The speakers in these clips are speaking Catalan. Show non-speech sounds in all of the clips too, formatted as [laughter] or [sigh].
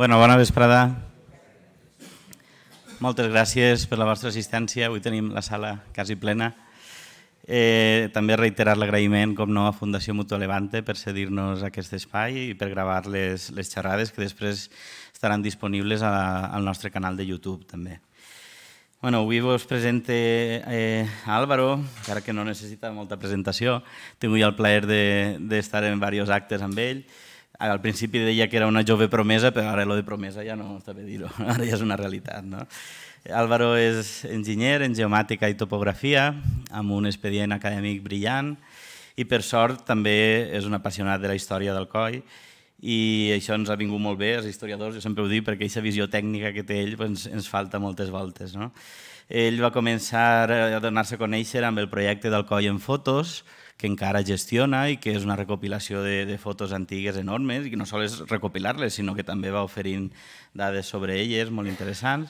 Bueno, bona vesprada. Moltes gràcies per la vostra assistència. Avui tenim la sala quasi plena. Eh, també reiterar l'agraïment, com no, a Fundació Mutua Levante per cedir-nos aquest espai i per gravar les, les xerrades que després estaran disponibles a, al nostre canal de YouTube també. Bueno, avui vos presente eh, Álvaro, encara que no necessita molta presentació. Tinc el plaer d'estar de, en diversos actes amb ell al principi deia que era una jove promesa, però ara lo de promesa ja no està bé dir-ho, [laughs] ara ja és una realitat. No? Álvaro és enginyer en geomàtica i topografia, amb un expedient acadèmic brillant, i per sort també és un apassionat de la història del COI, i això ens ha vingut molt bé als historiadors, jo sempre ho dic, perquè aquesta visió tècnica que té ell doncs, ens falta moltes voltes. No? Ell va començar a donar-se a conèixer amb el projecte del COI en fotos, que encara gestiona i que és una recopilació de, de fotos antigues enormes i que no sols recopilar-les, sinó que també va oferint dades sobre elles molt interessants.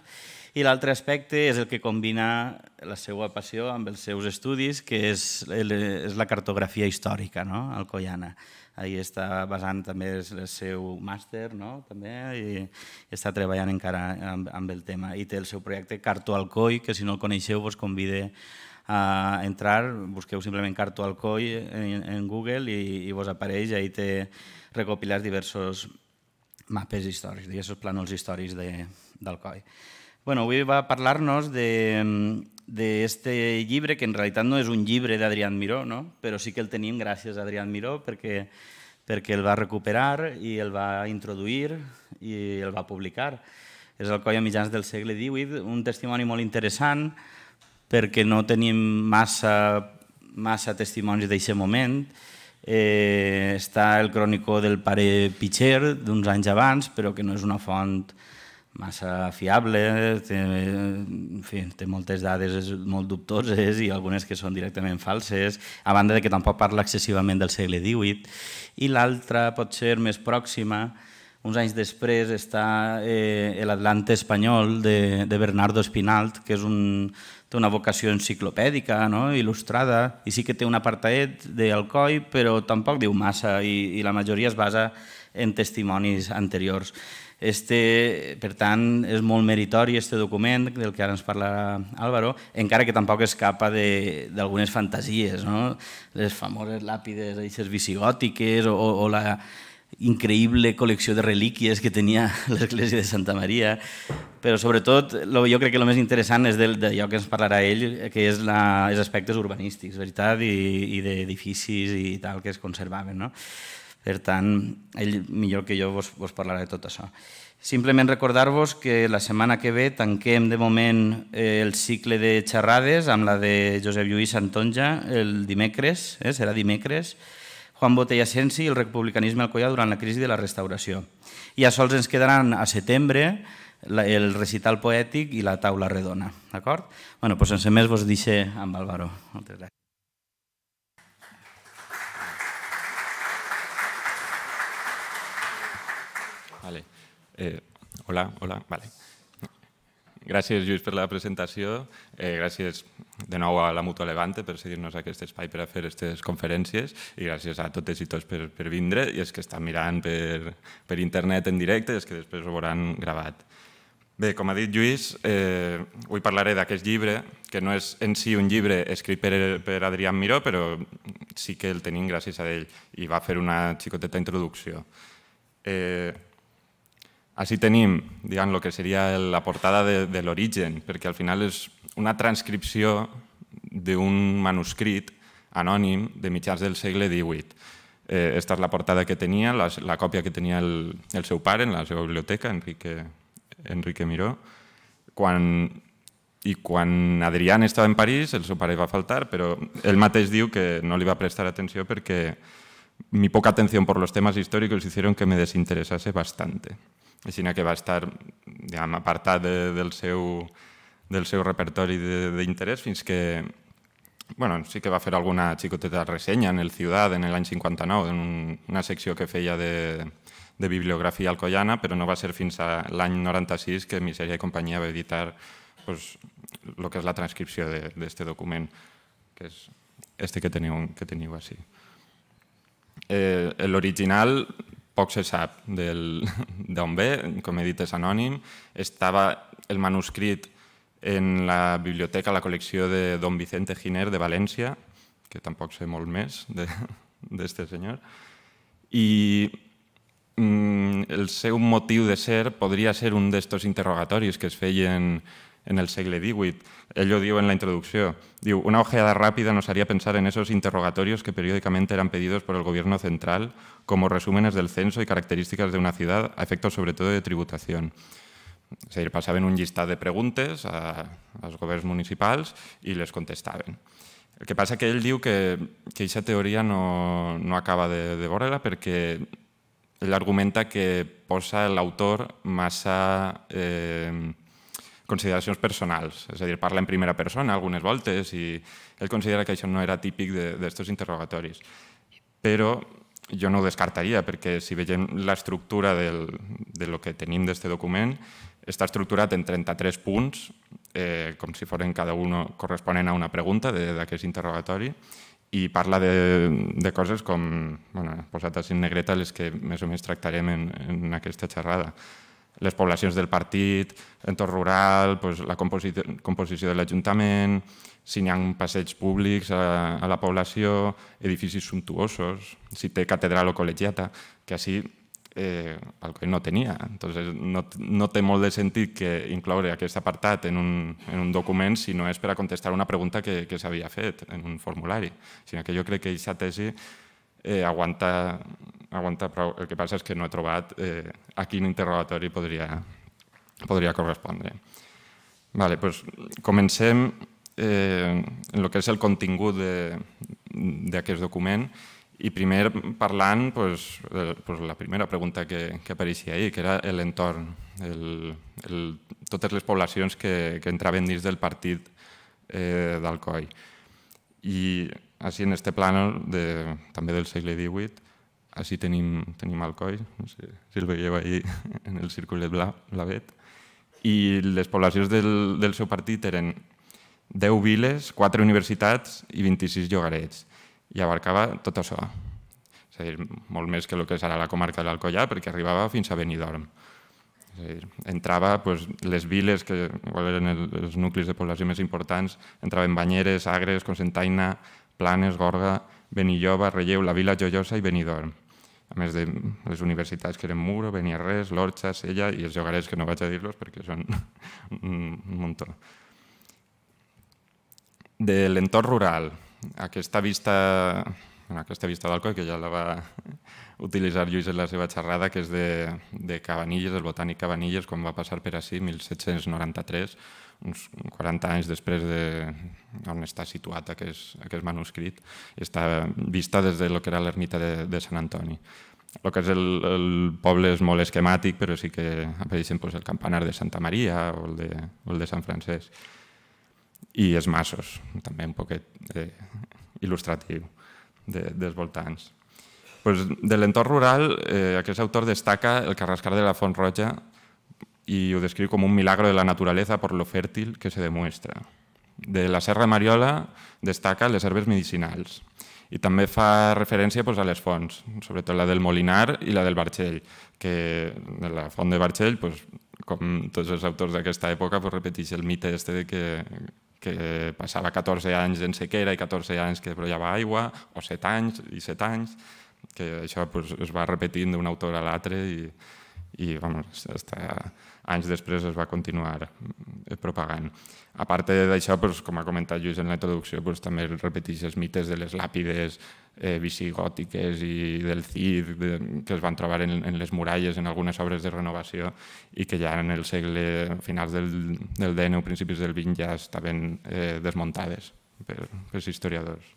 I l'altre aspecte és el que combina la seva passió amb els seus estudis, que és, és la cartografia històrica no? alcoiana. Coyana. Ahir està basant també el seu màster, no? també, i està treballant encara amb, amb el tema. I té el seu projecte Carto Alcoi, que si no el coneixeu vos convide a entrar, busqueu simplement Carto Alcoi en, en Google i, i vos apareix, ahir té recopilats diversos mapes històrics, diversos plànols històrics de, d'Alcoi. Bueno, avui va parlar-nos de, de este llibre, que en realitat no és un llibre d'Adrián Miró, no? però sí que el tenim gràcies a Adrián Miró perquè, perquè el va recuperar i el va introduir i el va publicar. És el coll a mitjans del segle XVIII, un testimoni molt interessant perquè no tenim massa, massa testimonis d'aquest moment. Eh, està el crònico del pare Pitxer, d'uns anys abans, però que no és una font massa fiable, té, en fi, té moltes dades molt dubtoses i algunes que són directament falses, a banda de que tampoc parla excessivament del segle XVIII, i l'altra pot ser més pròxima, uns anys després està eh, l'Atlante espanyol de, de Bernardo Espinalt, que és un, té una vocació enciclopèdica, no? il·lustrada, i sí que té un apartaet d'Alcoi, però tampoc diu massa, i, i la majoria es basa en testimonis anteriors. Este, per tant, és molt meritori este document del que ara ens parlarà Álvaro, encara que tampoc escapa d'algunes fantasies, no? les famoses làpides aixes visigòtiques o, o la increïble col·lecció de relíquies que tenia [laughs] l'església de Santa Maria, però sobretot lo, jo crec que el més interessant és d'allò que ens parlarà ell, que és la, els aspectes urbanístics, veritat, i, i d'edificis i tal que es conservaven. No? Per tant, ell millor que jo vos, vos parlarà de tot això. Simplement recordar-vos que la setmana que ve tanquem de moment eh, el cicle de xerrades amb la de Josep Lluís Antonja el dimecres, eh, serà dimecres, Juan Botella Sensi i el republicanisme al Collà durant la crisi de la restauració. I a sols ens quedaran a setembre el recital poètic i la taula redona. D'acord? Bé, doncs sense més vos deixe amb Álvaro. Moltes gràcies. Eh, hola, hola, vale. Gràcies, Lluís, per la presentació. Eh, gràcies de nou a la Mutua Levante per cedir-nos aquest espai per a fer aquestes conferències i gràcies a totes i tots per, per vindre i els que estan mirant per, per internet en directe i els que després ho veuran gravat. Bé, com ha dit Lluís, eh, avui parlaré d'aquest llibre, que no és en si un llibre escrit per, per Adrià Miró, però sí que el tenim gràcies a ell i va fer una xicoteta introducció. Eh, així tenim, diguem, el que seria la portada de, de l'origen, perquè al final és una transcripció d'un manuscrit anònim de mitjans del segle XVIII. Eh, esta és la portada que tenia, la, la còpia que tenia el, el seu pare en la seva biblioteca, Enrique, Enrique Miró. Quan, I quan Adrián estava en París, el seu pare va faltar, però ell mateix diu que no li va prestar atenció perquè mi poca atenció per los temas históricos hicieron que me desinteresase bastante aixina que va estar diguem, apartat de, del, seu, del seu repertori d'interès fins que bueno, sí que va fer alguna xicoteta ressenya en el Ciudad en l'any 59, en un, una secció que feia de, de bibliografia alcoiana, però no va ser fins a l'any 96 que Misèria i companyia va editar pues, que és la transcripció d'aquest document, que és este que teniu, que teniu així. Eh, L'original poc se sap [laughs] d'on ve, com he dit és anònim, estava el manuscrit en la biblioteca, la col·lecció de Don Vicente Giner de València, que tampoc sé molt més [laughs] d'este senyor, i mm, el seu motiu de ser podria ser un d'estos interrogatoris que es feien en el segle XVIII. Ell ho diu en la introducción. Diu, una ojeada rápida nos haría pensar en esos interrogatorios que periódicamente eran pedidos por el gobierno central como resúmenes del censo y características de una ciudad, a efectos sobre todo de tributación. És a dir, passaven un llistat de preguntes a, als governs municipals i les contestaven. El que passa que ell diu que aquesta teoria no, no acaba de, de veure-la perquè ell argumenta que posa l'autor massa eh, consideracions personals, és a dir, parla en primera persona algunes voltes i ell considera que això no era típic d'aquests interrogatoris. Però jo no ho descartaria, perquè si veiem l'estructura del, de lo que tenim d'aquest document, està estructurat en 33 punts, eh, com si foren cada un corresponent a una pregunta d'aquest interrogatori, i parla de, de coses com, bueno, posat així en negreta, les que més o menys tractarem en, en aquesta xerrada les poblacions del partit, entorn rural, pues, la composi composició de l'Ajuntament, si n'hi ha passeig públics a, a la població, edificis sumptuosos, si té catedral o col·legiata, que així eh, que no tenia. Entonces, no, no té molt de sentit que incloure aquest apartat en un, en un document si no és per a contestar una pregunta que, que s'havia fet en un formulari, sinó que jo crec que aquesta tesi eh, aguanta aguantar prou. El que passa és que no he trobat eh, a quin interrogatori podria, podria correspondre. Vale, doncs comencem eh, en el que és el contingut d'aquest document i primer parlant doncs, de, doncs la primera pregunta que, que apareixia ahir, que era l'entorn, totes les poblacions que, que entraven dins del partit eh, d'Alcoi. I així en este plànol de, també del segle XVIII així tenim, tenim el coll, no sé si el veieu ahir en el circulet bla, blavet, i les poblacions del, del seu partit eren 10 viles, 4 universitats i 26 llogarets, i abarcava tot això. És a dir, molt més que el que serà la comarca de l'Alcoià, perquè arribava fins a Benidorm. És a dir, entrava doncs, les viles, que igual eren els nuclis de població més importants, entraven Banyeres, Agres, Consentaina, Planes, Gorga, Benilloba, Relleu, la Vila Joiosa i Benidorm a més de les universitats que eren Muro, Beniarrés, l'Orxa, Sella i els llogarets que no vaig a dir-los perquè són [laughs] un muntó. De l'entorn rural, aquesta vista, bueno, aquesta vista d'Alcoi, que ja la va [laughs] utilitzar Lluís en la seva xerrada, que és de, de Cabanilles, el botànic Cabanilles, quan va passar per ací, 1793, uns 40 anys després de on està situat aquest, aquest manuscrit, està vista des de lo que era l'ermita de, de Sant Antoni. El que és el, el poble és molt esquemàtic, però sí que apareixen pues, el campanar de Santa Maria o el de, o el de Sant Francesc. I els massos, també un poquet eh, il·lustratiu de, dels voltants. Pues, de l'entorn rural, eh, aquest autor destaca el carrascar de la Font Roja y lo describe como un milagro de la naturaleza por lo fértil que se demuestra. De la Serra de Mariola destaca les herbes medicinals i també fa referència pues, a les fonts, sobretot la del Molinar i la del Barxell, que de la font de Barxell, pues, com tots els autors d'aquesta època, pues, repeteix el mite este de que, que passava 14 anys en sequera i 14 anys que brollava aigua, o 7 anys i 7 anys, que això pues, es va repetint d'un autor a l'altre i, i vamos, està, anys després es va continuar eh, propagant. A part d'això, doncs, com ha comentat Lluís en la introducció, doncs, també repeteix els mites de les làpides eh, visigòtiques i del Cid de, que es van trobar en, en les muralles en algunes obres de renovació i que ja en el segle finals del, del o principis del XX ja estaven eh, desmuntades per, pels historiadors.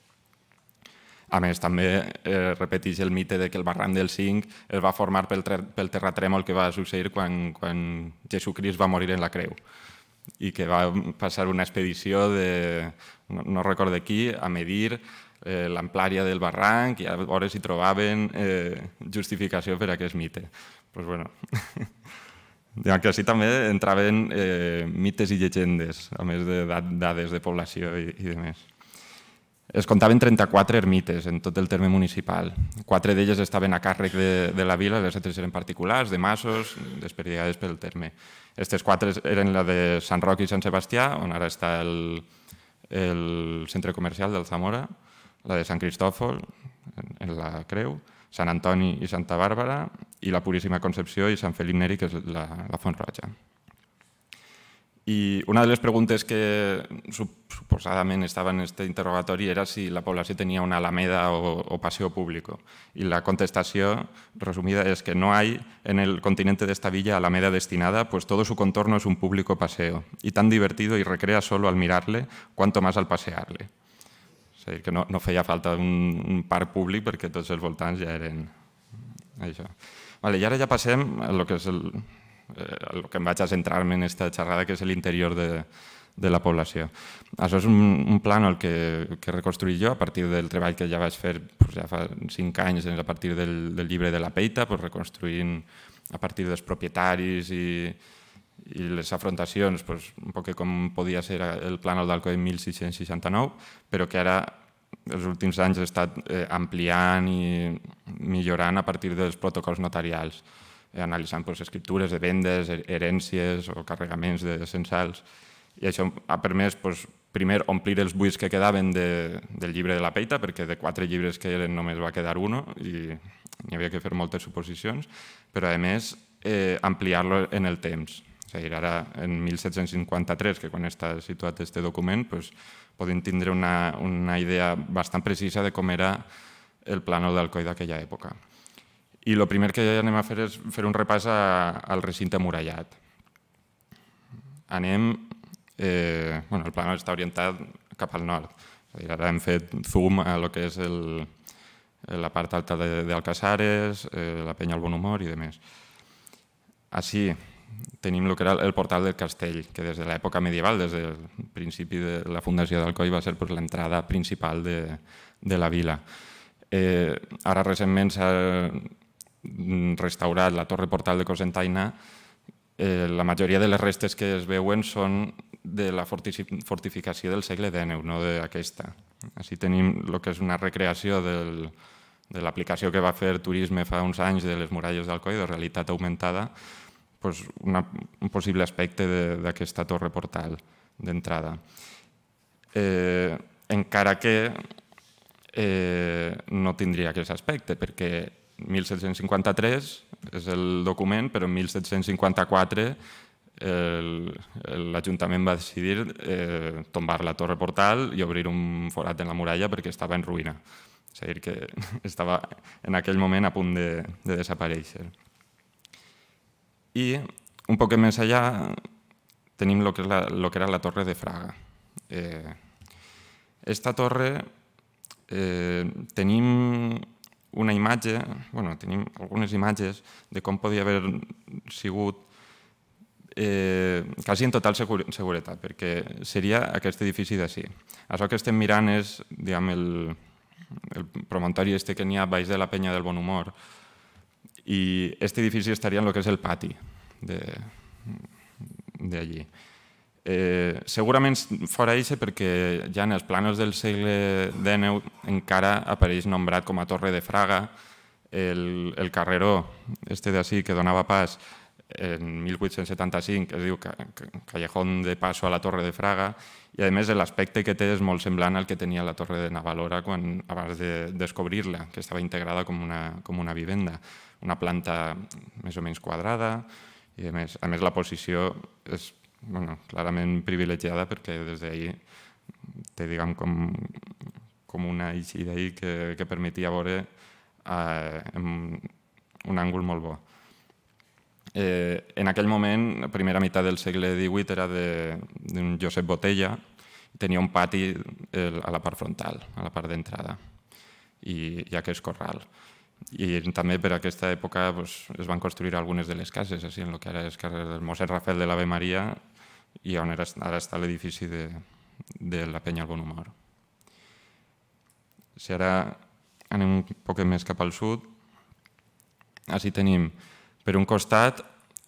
A més, també eh, repeteix el mite de que el barranc del 5 es va formar pel, pel terratrèmol que va succeir quan, quan Jesucrist va morir en la creu i que va passar una expedició de, no, no recordo qui, a medir eh, l'amplària del barranc i a veure si trobaven eh, justificació per a aquest mite. Pues bueno. [laughs] Ja que així també entraven eh, mites i llegendes, a més de dades de població i, i de més. Es contaven 34 ermites en tot el terme municipal. Quatre d'elles estaven a càrrec de, de la vila, les altres eren particulars, de massos, desperdigades pel terme. Aquestes quatre eren la de Sant Roc i Sant Sebastià, on ara està el, el centre comercial del Zamora, la de Sant Cristòfol, en, en la Creu, Sant Antoni i Santa Bàrbara, i la Puríssima Concepció i Sant Felip Neri, que és la, la Font Roja. I una de les preguntes que suposadament estava en aquest interrogatori era si la població tenia una alameda o, o paseo público. I la contestació resumida es que no hay en el continente de esta villa alameda destinada, pues todo su contorno es un público paseo, y tan divertido y recrea solo al mirarle, cuanto más al pasearle. És a dir, que no, no feia falta un, un parc públic perquè tots els voltants ja eren això. Vale, I ara ja passem a lo que és el, el eh, que em vaig a centrar-me en aquesta xerrada, que és l'interior de, de la població. Això és un, un el que, que reconstruït jo a partir del treball que ja vaig fer pues, ja fa cinc anys a partir del, del llibre de la Peita, pues, reconstruint a partir dels propietaris i, i les afrontacions, pues, un poc com podia ser el plànol d'Alcoi 1669, però que ara els últims anys he estat eh, ampliant i millorant a partir dels protocols notarials. Eh, analitzant pues, escriptures de vendes, herències o carregaments de censals. I això ha permès pues, primer omplir els buits que quedaven de, del llibre de la Peita, perquè de quatre llibres que eren només va quedar un i n'hi havia que fer moltes suposicions, però a més eh, ampliar-lo en el temps. És a dir, ara en 1753, que quan està situat aquest document, pues, podem tindre una, una idea bastant precisa de com era el plànol d'Alcoi d'aquella època. I el primer que ja anem a fer és fer un repàs a, al recinte murallat. Anem... Eh, bueno, el plan està orientat cap al nord. És a dir, ara hem fet zoom a lo que és el, la part alta d'Alcaçares, eh, la penya al bon humor i demés. Així, tenim el que era el portal del castell, que des de l'època medieval, des del principi de la fundació d'Alcoi, va ser pues, l'entrada principal de, de la vila. Eh, ara recentment s'ha Mm, restaurat la torre portal de Cosentaina, eh, la majoria de les restes que es veuen són de la fortificació del segle XIX, no d'aquesta. Així tenim el que és una recreació del, de l'aplicació que va fer Turisme fa uns anys de les muralles d'Alcoi, de realitat augmentada, doncs una, un possible aspecte d'aquesta torre portal d'entrada. Eh, encara que eh, no tindria aquest aspecte, perquè 1753 és el document, però en 1754 l'Ajuntament va decidir eh, tombar la torre portal i obrir un forat en la muralla perquè estava en ruïna. És a dir, que [laughs] estava en aquell moment a punt de, de desaparèixer. I un poc més allà tenim el que, la, lo que era la torre de Fraga. Eh, esta torre eh, tenim una imatge, bueno, tenim algunes imatges de com podia haver sigut eh, quasi en total seguretat, perquè seria aquest edifici d'ací. Això que estem mirant és, diguem, el, el promontori este que n'hi ha baix de la penya del Bon Humor, i aquest edifici estaria en el que és el pati d'allí. De, de allí. Eh, segurament fora eixe perquè ja en els plànols del segle XIX encara apareix nombrat com a Torre de Fraga, el, el carreró, este d'ací, que donava pas en 1875, que es diu Callejón de Paso a la Torre de Fraga, i a més l'aspecte que té és molt semblant al que tenia la Torre de Navalora quan, abans de descobrir-la, que estava integrada com una, com una vivenda, una planta més o menys quadrada, i a més, a més la posició és bueno, clarament privilegiada perquè des d'ahir té diguem, com, com una eixida ahir que, que permetia veure eh, un àngul molt bo. Eh, en aquell moment, la primera meitat del segle XVIII era d'un Josep Botella, tenia un pati a la part frontal, a la part d'entrada, i, i aquest corral. I també per aquesta època pues, es van construir algunes de les cases, així, en el que ara és carrer del mossèn Rafael de l'Ave Maria, i on era, ara està l'edifici de, de la Penya al Bon Humor. Si ara anem un poc més cap al sud, així tenim, per un costat,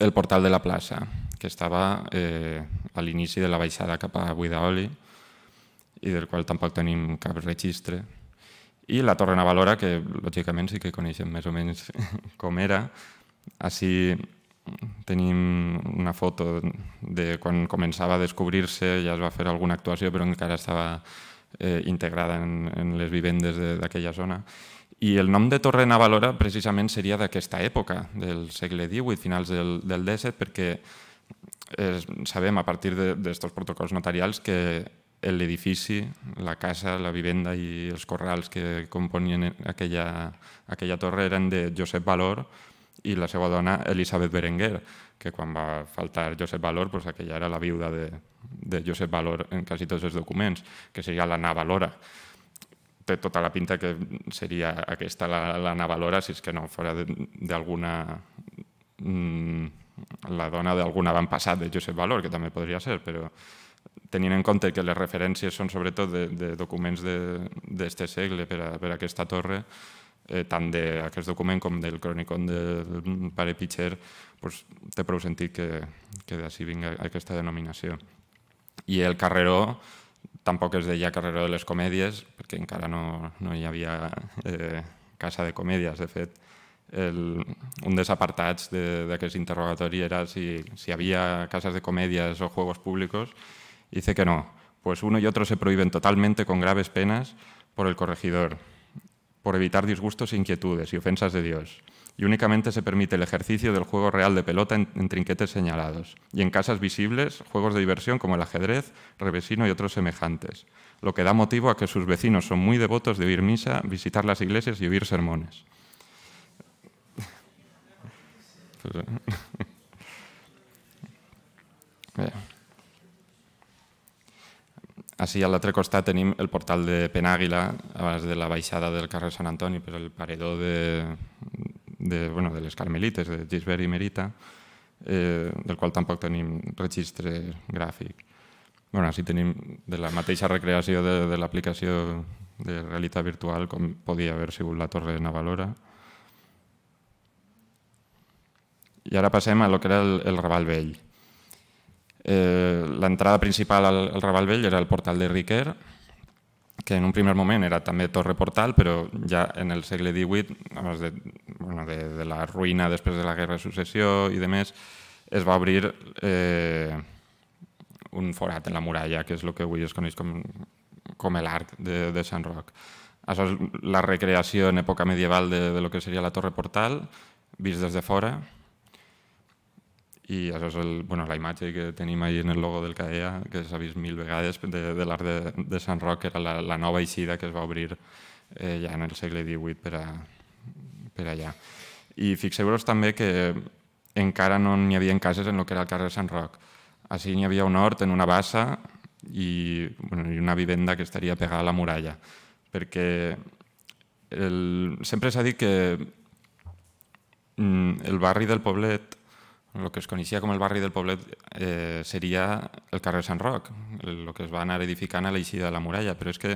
el portal de la plaça, que estava eh, a l'inici de la baixada cap a Buidaoli i del qual tampoc tenim cap registre. I la Torre Navalora, que lògicament sí que coneixem més o menys [laughs] com era, així Tenim una foto de quan començava a descobrir-se, ja es va fer alguna actuació, però encara estava eh, integrada en, en les vivendes d'aquella zona. I el nom de Torre Navalora precisament seria d'aquesta època, del segle XVIII, finals del, del XVII, perquè eh, sabem a partir d'aquests protocols notarials que l'edifici, la casa, la vivenda i els corrals que componien aquella, aquella torre eren de Josep Valor, i la seva dona Elisabet Berenguer, que quan va faltar Josep Valor, doncs aquella era la viuda de, de Josep Valor en quasi tots els documents, que seria l'Anna Valora. Té tota la pinta que seria aquesta l'Anna Valora, si és que no fora d'alguna... Mm, la dona d'algun avantpassat de Josep Valor, que també podria ser, però tenint en compte que les referències són sobretot de, de documents d'aquest segle per a, per a aquesta torre, eh, tant d'aquest document com del cronicon del pare Pitxer, pues, té prou sentit que, que d'ací vingui aquesta denominació. I el carreró tampoc es deia carreró de les comèdies, perquè encara no, no hi havia eh, casa de comèdies, de fet. El, un dels apartats d'aquest de, interrogatori era si, si havia cases de comèdies o juegos públicos, I dice que no. Pues uno y otro se prohíben totalmente con graves penas por el corregidor. por evitar disgustos e inquietudes y ofensas de Dios, y únicamente se permite el ejercicio del juego real de pelota en, trinquetes señalados, y en casas visibles juegos de diversión como el ajedrez, revesino y otros semejantes, lo que da motivo a que sus vecinos son muy devotos de oír misa, visitar las iglesias y oír sermones. [laughs] Pues, eh. [laughs] Així, a l'altre costat tenim el portal de Penàguila, abans de la baixada del carrer Sant Antoni, per el paredó de, de, bueno, de les Carmelites, de Gisbert i Merita, eh, del qual tampoc tenim registre gràfic. Bueno, així tenim de la mateixa recreació de, de l'aplicació de realitat virtual com podia haver sigut la Torre de Navalora. I ara passem a lo que era el, el Raval Vell. Eh, L'entrada principal al, al Raval Vell era el portal de Riquer, que en un primer moment era també torre portal, però ja en el segle XVIII, abans de, bueno, de, de la ruïna després de la Guerra de Successió i de més, es va obrir eh, un forat en la muralla, que és el que avui es coneix com, com l'arc de, de Sant Roc. Això és la recreació en època medieval de, de lo que seria la torre portal, vist des de fora, i això és el, bueno, la imatge que tenim ahir en el logo del CAEA, que s'ha vist mil vegades, de, de l'art de, de Sant Roc, que era la, la nova eixida que es va obrir eh, ja en el segle XVIII per, a, per allà. I fixeu-vos també que encara no n'hi havia cases en el que era el carrer Sant Roc. Així n'hi havia un hort en una bassa i, bueno, i una vivenda que estaria pegada a la muralla, perquè el, sempre s'ha dit que mm, el barri del poblet el que es coneixia com el barri del Poblet eh, seria el carrer Sant Roc, el que es va anar edificant a l'eixida de la muralla, però és que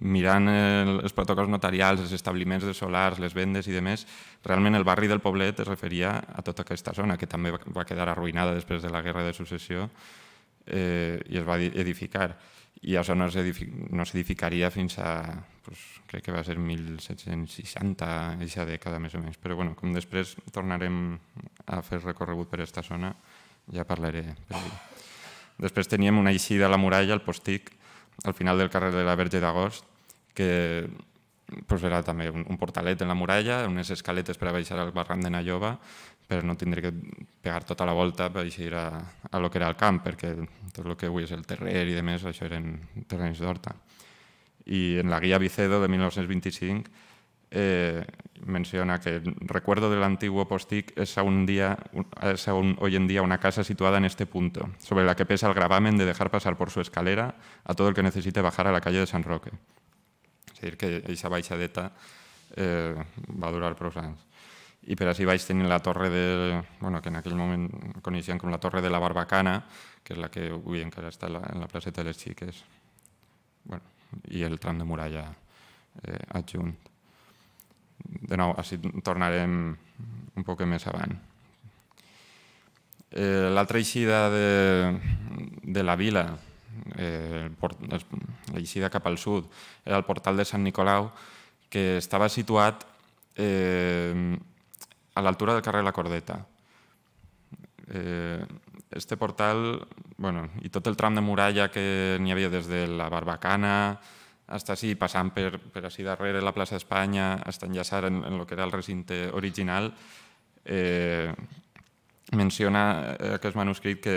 mirant eh, els protocols notarials, els establiments de solars, les vendes i demés, realment el barri del Poblet es referia a tota aquesta zona, que també va quedar arruïnada després de la Guerra de Successió eh, i es va edificar i això no s'edificaria no fins a, doncs, crec que va ser 1760, aquesta dècada més o menys. Però bueno, com després tornarem a fer recorregut per aquesta zona, ja parlaré. Per després teníem una eixida a la muralla, al Postic, al final del carrer de la Verge d'Agost, que doncs era també un, un portalet en la muralla, unes escaletes per a baixar al barranc de Nallova pero no tendré que pegar toda la vuelta para ir a, a lo que era el camp, que todo lo que hoy es el terrer y de eso en terrenos de d'horta. Y en la guía Vicedo de 1925 eh, menciona que el recuerdo del antiguo Postic es un hoy en día una casa situada en este punto, sobre la que pesa el gravamen de dejar pasar por su escalera a todo el que necesite bajar a la calle de San Roque. Es decir, que esa baixadeta eh, va a durar pros años. i per així vaig tenir la torre de, bueno, que en aquell moment coneixien com la torre de la Barbacana, que és la que avui encara està en la placeta de les Xiques, bueno, i el tram de muralla eh, adjunt. De nou, així tornarem un poc més avant. Eh, L'altra eixida de, de la vila, eh, l'eixida cap al sud, era el portal de Sant Nicolau, que estava situat eh, a l'altura del carrer La Cordeta. Eh, este portal, bueno, i tot el tram de muralla que n'hi havia des de la Barbacana, fins així, passant per, per així darrere la plaça d'Espanya, fins enllaçar en, en el que era el recinte original, eh, menciona eh, aquest manuscrit que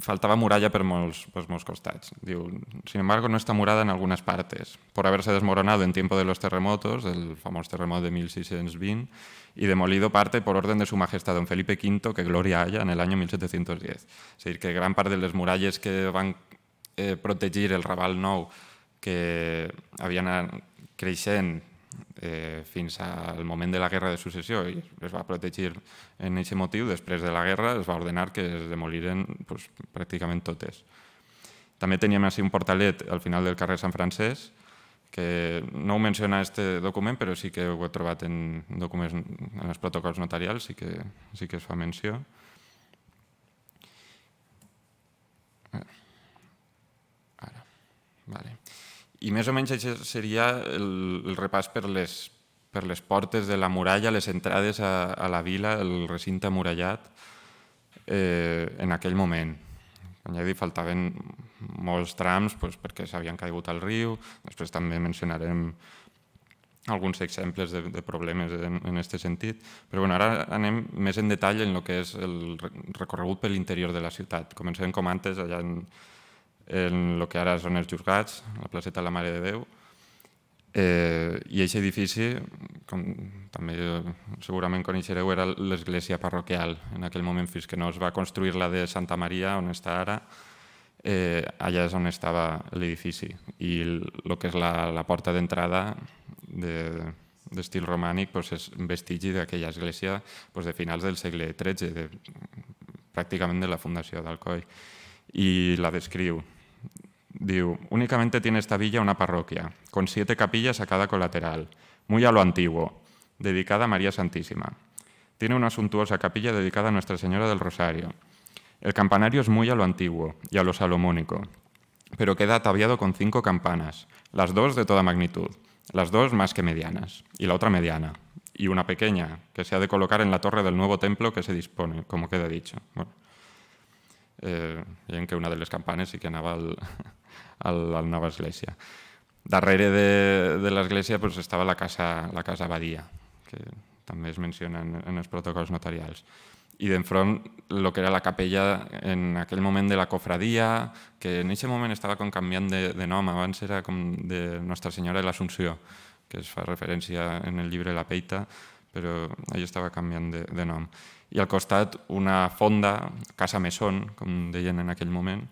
faltava muralla per molts, per molts costats. Diu, sin embargo, no está murada en algunas partes, por haberse desmoronado en tiempo de los terremotos, del famoso terremoto de 1620, y demolido parte por orden de su majestad don Felipe V, que gloria haya, en el año 1710. Es decir, que gran part de les muralles que van eh, protegir el Raval Nou, que havien anat ah, creixent eh, fins al moment de la guerra de successió i es va protegir en aquest motiu. Després de la guerra es va ordenar que es demoliren pues, pràcticament totes. També teníem així un portalet al final del carrer Sant Francesc, que no ho menciona este document, però sí que ho he trobat en documents, en els protocols notarials, sí que, sí que es fa menció. Eh, ara, vale. I més o menys això seria el, el repàs per les, per les portes de la muralla, les entrades a, a la vila, el recinte murallat, eh, en aquell moment. Com ja he dit, faltaven molts trams doncs, perquè s'havien caigut al riu, després també mencionarem alguns exemples de, de problemes en aquest sentit, però bueno, ara anem més en detall en el que és el recorregut per l'interior de la ciutat. Comencem com antes allà en, en el que ara són els juzgats, la placeta de la Mare de Déu, eh, i aquest edifici, com també segurament coneixereu, era l'església parroquial en aquell moment fins que no es va construir la de Santa Maria, on està ara, eh, allà és on estava l'edifici i el que és la, la porta d'entrada d'estil de, romànic pues, és vestigi d'aquella església pues, de finals del segle XIII, de, pràcticament de la fundació d'Alcoi, i la descriu. únicamente tiene esta villa una parroquia, con siete capillas a cada colateral, muy a lo antiguo, dedicada a María Santísima. Tiene una suntuosa capilla dedicada a Nuestra Señora del Rosario. El campanario es muy a lo antiguo y a lo salomónico, pero queda ataviado con cinco campanas, las dos de toda magnitud, las dos más que medianas, y la otra mediana, y una pequeña, que se ha de colocar en la torre del nuevo templo que se dispone, como queda dicho. Bien eh, que una de las campanas y que naval al, la nova església. Darrere de, de l'església doncs, estava la casa, la casa Badia, que també es menciona en, en els protocols notarials. I d'enfront, el que era la capella en aquell moment de la cofradia, que en aquest moment estava com canviant de, de nom, abans era com de Nostra Senyora de l'Assumpció, que es fa referència en el llibre La Peita, però allò estava canviant de, de nom. I al costat una fonda, Casa Messon, com deien en aquell moment,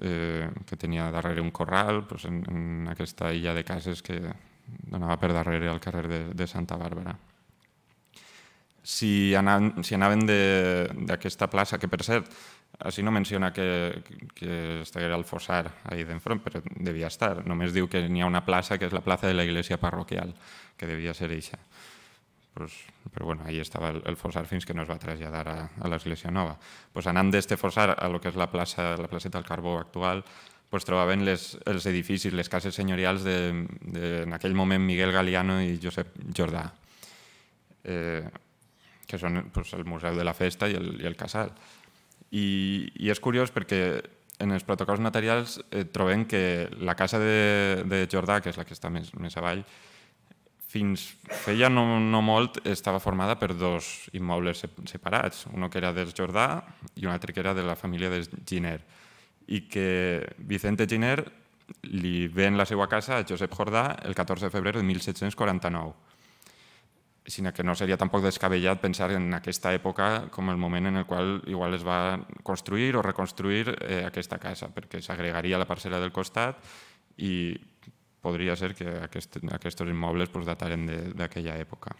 eh, que tenia darrere un corral doncs en, en aquesta illa de cases que donava per darrere al carrer de, de Santa Bàrbara. Si, anaven, si anaven d'aquesta plaça, que per cert, així no menciona que, que estiguera al fossar ahir d'enfront, però devia estar. Només diu que n'hi ha una plaça que és la plaça de la Iglesia Parroquial, que devia ser eixa pues, però bueno, ahir estava el, el fossar fins que no es va traslladar a, a l'Església Nova. Pues anant d'este fossar a lo que és la plaça, la placeta del Carbó actual, pues, trobaven les, els edificis, les cases senyorials de, de, en aquell moment Miguel Galiano i Josep Jordà, eh, que són pues, el Museu de la Festa i el, i el Casal. I, I és curiós perquè en els protocols materials eh, trobem que la casa de, de Jordà, que és la que està més, més avall, fins feia no, no molt estava formada per dos immobles separats, uno que era dels Jordà i un altre que era de la família dels Giner, i que Vicente Giner li ven la seva casa a Josep Jordà el 14 de febrer de 1749 sinó que no seria tampoc descabellat pensar en aquesta època com el moment en el qual igual es va construir o reconstruir eh, aquesta casa, perquè s'agregaria la parcel·la del costat i podria ser que aquest, aquests immobles pues, dataren d'aquella època.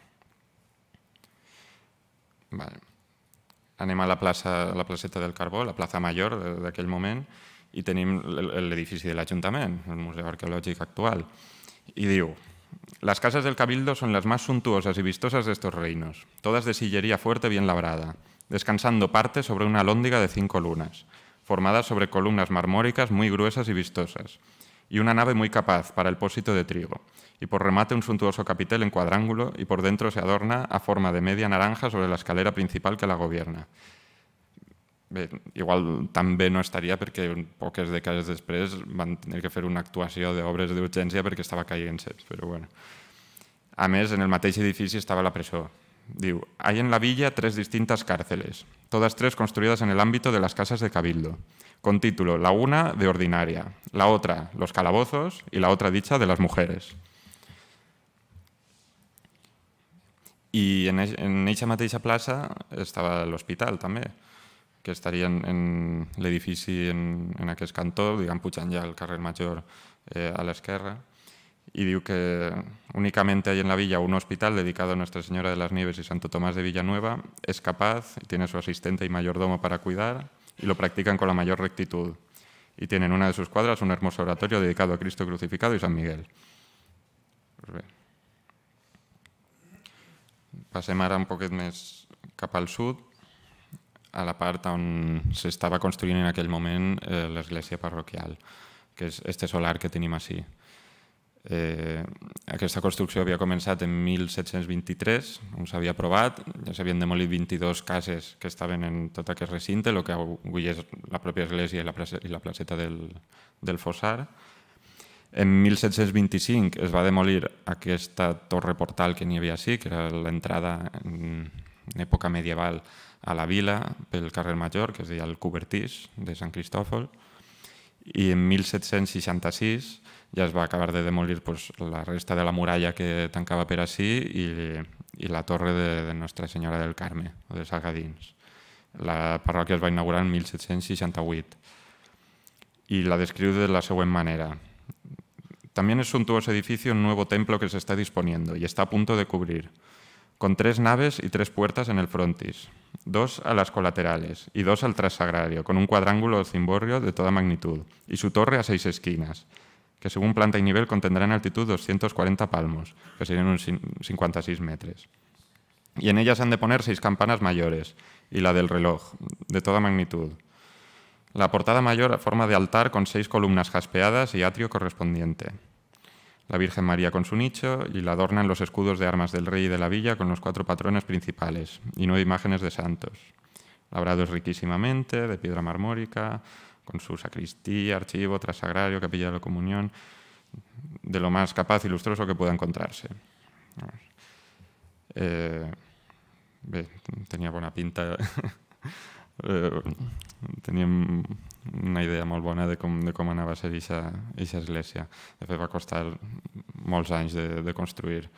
Vale. Anem a la, plaça, a la placeta del Carbó, la plaça major eh, d'aquell moment, i tenim l'edifici de l'Ajuntament, el Museu Arqueològic actual. I diu, las casas del Cabildo son las más suntuosas y vistosas de estos reinos, todas de sillería fuerte bien labrada, descansando parte sobre una lóndiga de cinco lunas, formada sobre columnas marmóricas muy gruesas y vistosas, y una nave muy capaz para el pósito de trigo, y por remate un suntuoso capitel en cuadrángulo, y por dentro se adorna a forma de media naranja sobre la escalera principal que la gobierna. igual tan no estaria perquè poques de después van a tener que hacer una de obras de urgencia porque estaba se pero bueno. A mes en el mateix edificio estaba la presó. Diu, hay en la villa tres distintas cárceles, todas tres construidas en el ámbito de las casas de Cabildo. con título La una de Ordinaria, la otra Los calabozos y la otra dicha de las mujeres. Y en, en eixa mateixa estaba el hospital también, que estaría en, en edificio en, en aquel cantó, digamos, puchan ya al carrer Major eh, a l'esquerra, Y diu que únicamente hay en la villa un hospital dedicado a Nuestra Señora de las Nieves y Santo Tomás de Villanueva, es capaz, tiene su asistente y mayordomo para cuidar, y lo practican con la mayor rectitud. Y tienen una de sus cuadras un hermoso oratorio dedicado a Cristo crucificado y San Miguel. Passem ara un poquet més cap al sud, a la part on s'estava construint en aquell moment eh, l'església parroquial, que és este solar que tenim així. Eh, aquesta construcció havia començat en 1723, on s'havia aprovat, ja s'havien demolit 22 cases que estaven en tot aquest recinte, el que avui és la pròpia església i la, i la placeta del, del Fossar. En 1725 es va demolir aquesta torre portal que n'hi havia així, que era l'entrada en època medieval a la vila pel carrer Major, que es deia el Cobertís de Sant Cristòfol, i en 1766 ya se va a acabar de demolir pues, la resta de la muralla que tancaba per y la torre de, Nuestra Señora del Carmen o de Sagadins. La parroquia se va a inaugurar en 1768 y la describe de la següent manera. También es un suntuoso edificio un nuevo templo que se está disponiendo y está a punto de cubrir, con tres naves y tres puertas en el frontis, dos a las colaterales y dos al trasagrario, con un cuadrángulo cimborrio de toda magnitud y su torre a seis esquinas, que según planta y nivel en altitud 240 palmos, que serían unos 56 metros. Y en ellas han de poner seis campanas mayores y la del reloj, de toda magnitud. La portada mayor forma de altar con seis columnas jaspeadas y atrio correspondiente. La Virgen María con su nicho y la adornan los escudos de armas del rey y de la villa con los cuatro patrones principales y nueve imágenes de santos. Labrados riquísimamente, de piedra marmórica, con su sacristía, archivo, trasagrario, capilla de la comunión, de lo más capaz y lustroso que pueda encontrarse. Eh, bé, tenia bona pinta, [laughs] eh, teníem una idea molt bona de com, de com anava a ser aquesta església. De fet, va costar molts anys de, de construir.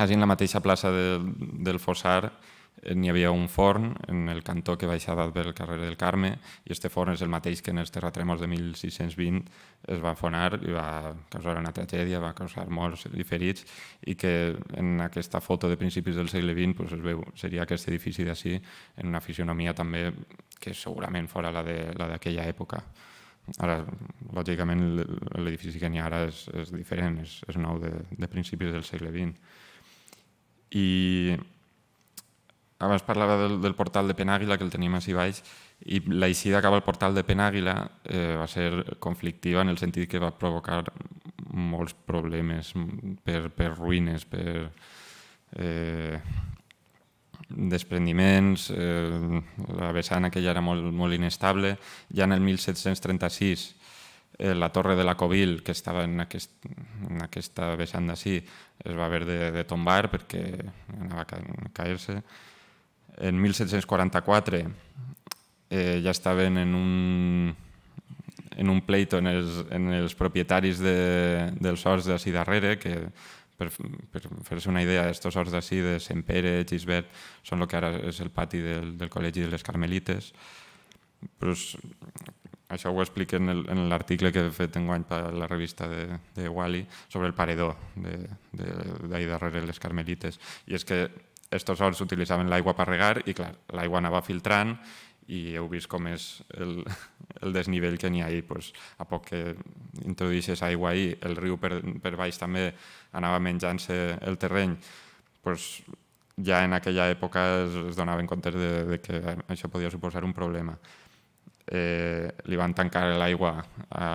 Així, en la mateixa plaça de, del Fossar, Eh, n'hi havia un forn en el cantó que baixava pel carrer del Carme i este forn és el mateix que en els terratrèmols de 1620 es va enfonar i va causar una tragèdia, va causar morts i ferits i que en aquesta foto de principis del segle XX pues, es veu, seria aquest edifici d'ací en una fisionomia també que segurament fora la d'aquella època. Ara, lògicament, l'edifici que n'hi ha ara és, és diferent, és, és nou de, de principis del segle XX. I abans parlava del, del portal de Penàguila, que el tenim així baix, i l'eixida va al portal de Penàguila eh, va ser conflictiva en el sentit que va provocar molts problemes per, per ruïnes, per eh, desprendiments, eh, la vessant aquella era molt, molt inestable. Ja en el 1736 eh, la torre de la Covil, que estava en, aquest, en aquesta vessant d'ací, es va haver de, de tombar perquè anava a caer-se. -ca en 1744 eh, ja estaven en un, en un pleito en els, en els propietaris de, dels horts d'ací darrere, que per, per fer-se una idea, estos horts d'ací de Sant Pere, Gisbert, són el que ara és el pati del, del Col·legi de les Carmelites. Però és, això ho explico en l'article que he fet enguany per la revista de, de Wally sobre el paredó d'ahir darrere les Carmelites. I és que Estos horts utilitzaven l'aigua per regar i, clar, l'aigua anava filtrant i heu vist com és el, [laughs] el desnivell que n'hi ha ahir. Pues, a poc que introduïssis aigua ahir, el riu per, per baix també anava menjant-se el terreny. Pues, ja en aquella època es, es donaven comptes de, de que això podia suposar un problema eh, li van tancar l'aigua a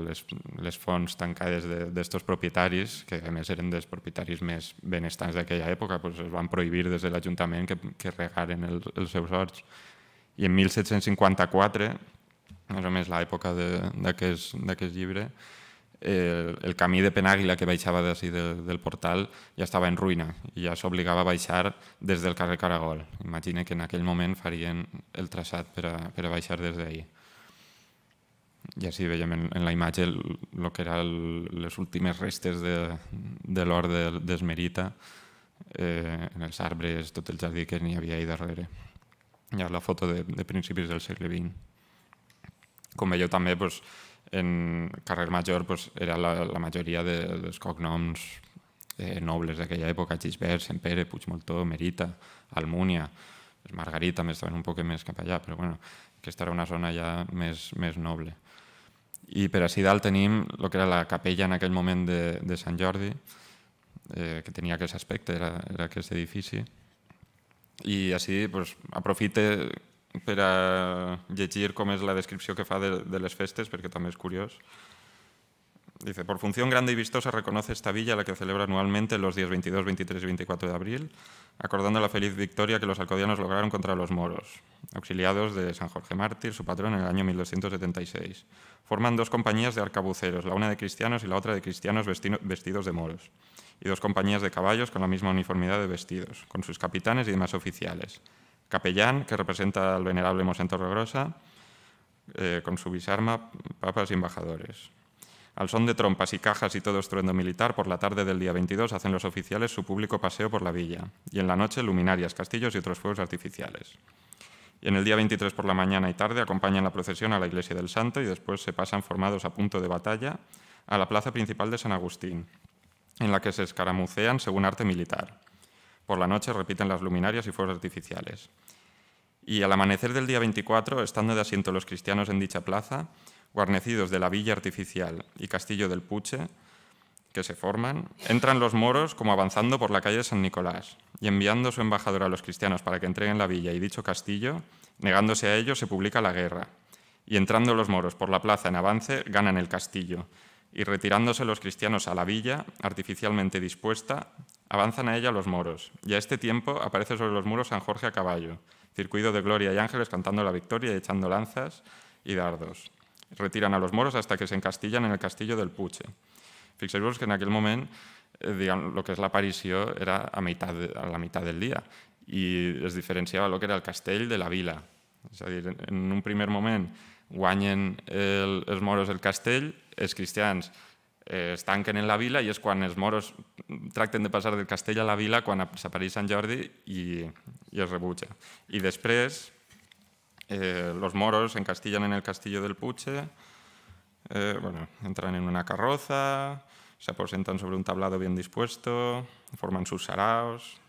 les, les fonts tancades d'estos de, propietaris, que a més eren dels propietaris més benestants d'aquella època, doncs es van prohibir des de l'Ajuntament que, que regaren el, els seus horts. I en 1754, més o més l'època d'aquest llibre, eh, el camí de Penàguila que baixava d'ací de, del portal ja estava en ruïna i ja s'obligava a baixar des del carrer Caragol. Imagina que en aquell moment farien el traçat per a, per a baixar des d'ahir. I així veiem en, en la imatge el, el que eren les últimes restes de, de l'or d'Esmerita, eh, en els arbres, tot el jardí que n'hi havia ahir darrere. Hi ha la foto de, de principis del segle XX. Com veieu també, doncs, en Carrer Major pues, era la, la majoria de, dels cognoms eh, nobles d'aquella època, Gisbert, Sempere, Puigmoltó, Merita, Almúnia, Margarita, també estaven un poc més cap allà, però bueno, aquesta era una zona ja més, més noble. I per ací dalt tenim el que era la capella en aquell moment de, de Sant Jordi, eh, que tenia aquest aspecte, era, era aquest edifici. I així pues, aprofite Pero, a ¿cómo es la descripción que fa de, las festas? Porque también es curioso. Dice, por función grande y vistosa reconoce esta villa la que celebra anualmente los días 22, 23 y 24 de abril, acordando la feliz victoria que los alcodianos lograron contra los moros, auxiliados de San Jorge Mártir, su patrón, en el año 1276. Forman dos compañías de arcabuceros, la una de cristianos y la otra de cristianos vestidos de moros, y dos compañías de caballos con la misma uniformidad de vestidos, con sus capitanes y demás oficiales capellán que representa al venerable Mosén Torregrosa, eh, con su bisarma, papas y embajadores. Al son de trompas y cajas y todo estruendo militar, por la tarde del día 22 hacen los oficiales su público paseo por la villa, y en la noche luminarias, castillos y otros fuegos artificiales. Y en el día 23 por la mañana y tarde acompañan la procesión a la iglesia del Santo y después se pasan formados a punto de batalla a la plaza principal de San Agustín, en la que se escaramucean según arte militar. Por la noche repiten las luminarias y fuegos artificiales. Y al amanecer del día 24, estando de asiento los cristianos en dicha plaza, guarnecidos de la villa artificial y castillo del Puche, que se forman, entran los moros como avanzando por la calle de San Nicolás, y enviando su embajador a los cristianos para que entreguen la villa y dicho castillo, negándose a ello se publica la guerra, y entrando los moros por la plaza en avance ganan el castillo, y retirándose los cristianos a la villa, artificialmente dispuesta, Avanzan a ella los moros, y a este tiempo aparece sobre los muros San Jorge a caballo, circuido de gloria y ángeles cantando la victoria y echando lanzas y dardos. Retiran a los moros hasta que se encastillan en el castillo del Puche. Fíjense que en aquel momento eh, lo que es la aparición era a, mitad a la mitad del día y les diferenciaba lo que era el castell de la vila. Es decir, en un primer momento guañen los moros el castell, es cristians eh, estanquen en la vila y es cuando los moros tracten de pasar del castell a la vila se aparece San Jordi y es rebutja. Y después eh, los moros encastillan en el castillo del Puche, eh, bueno, entran en una carroza, se aposentan sobre un tablado bien dispuesto, forman sus saraos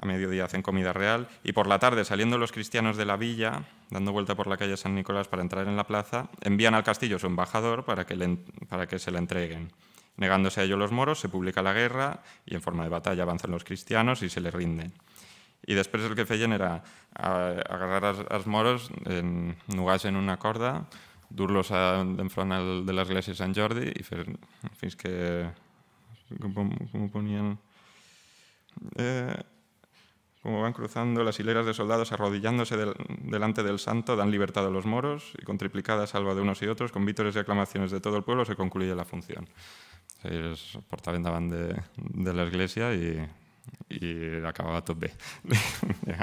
a mediodía hacen comida real, y por la tarde, saliendo los cristianos de la villa, dando vuelta por la calle San Nicolás para entrar en la plaza, envían al castillo su embajador para que, para que se la entreguen. Negándose a ello los moros, se publica la guerra y en forma de batalla avanzan los cristianos y se les rinden. Y después el que hacían era agarrar a los moros, en, en una corda, durlos en de la de San Jordi y fins que... cómo ponían Eh, como van cruzando las hileras de soldados arrodillándose del, delante del santo, dan libertad a los moros y con triplicada salva de unos y otros, con vítores y aclamaciones de todo el pueblo, se concluye la función. Ellos portavendaban de, de la iglesia y, y acababa top B. [laughs]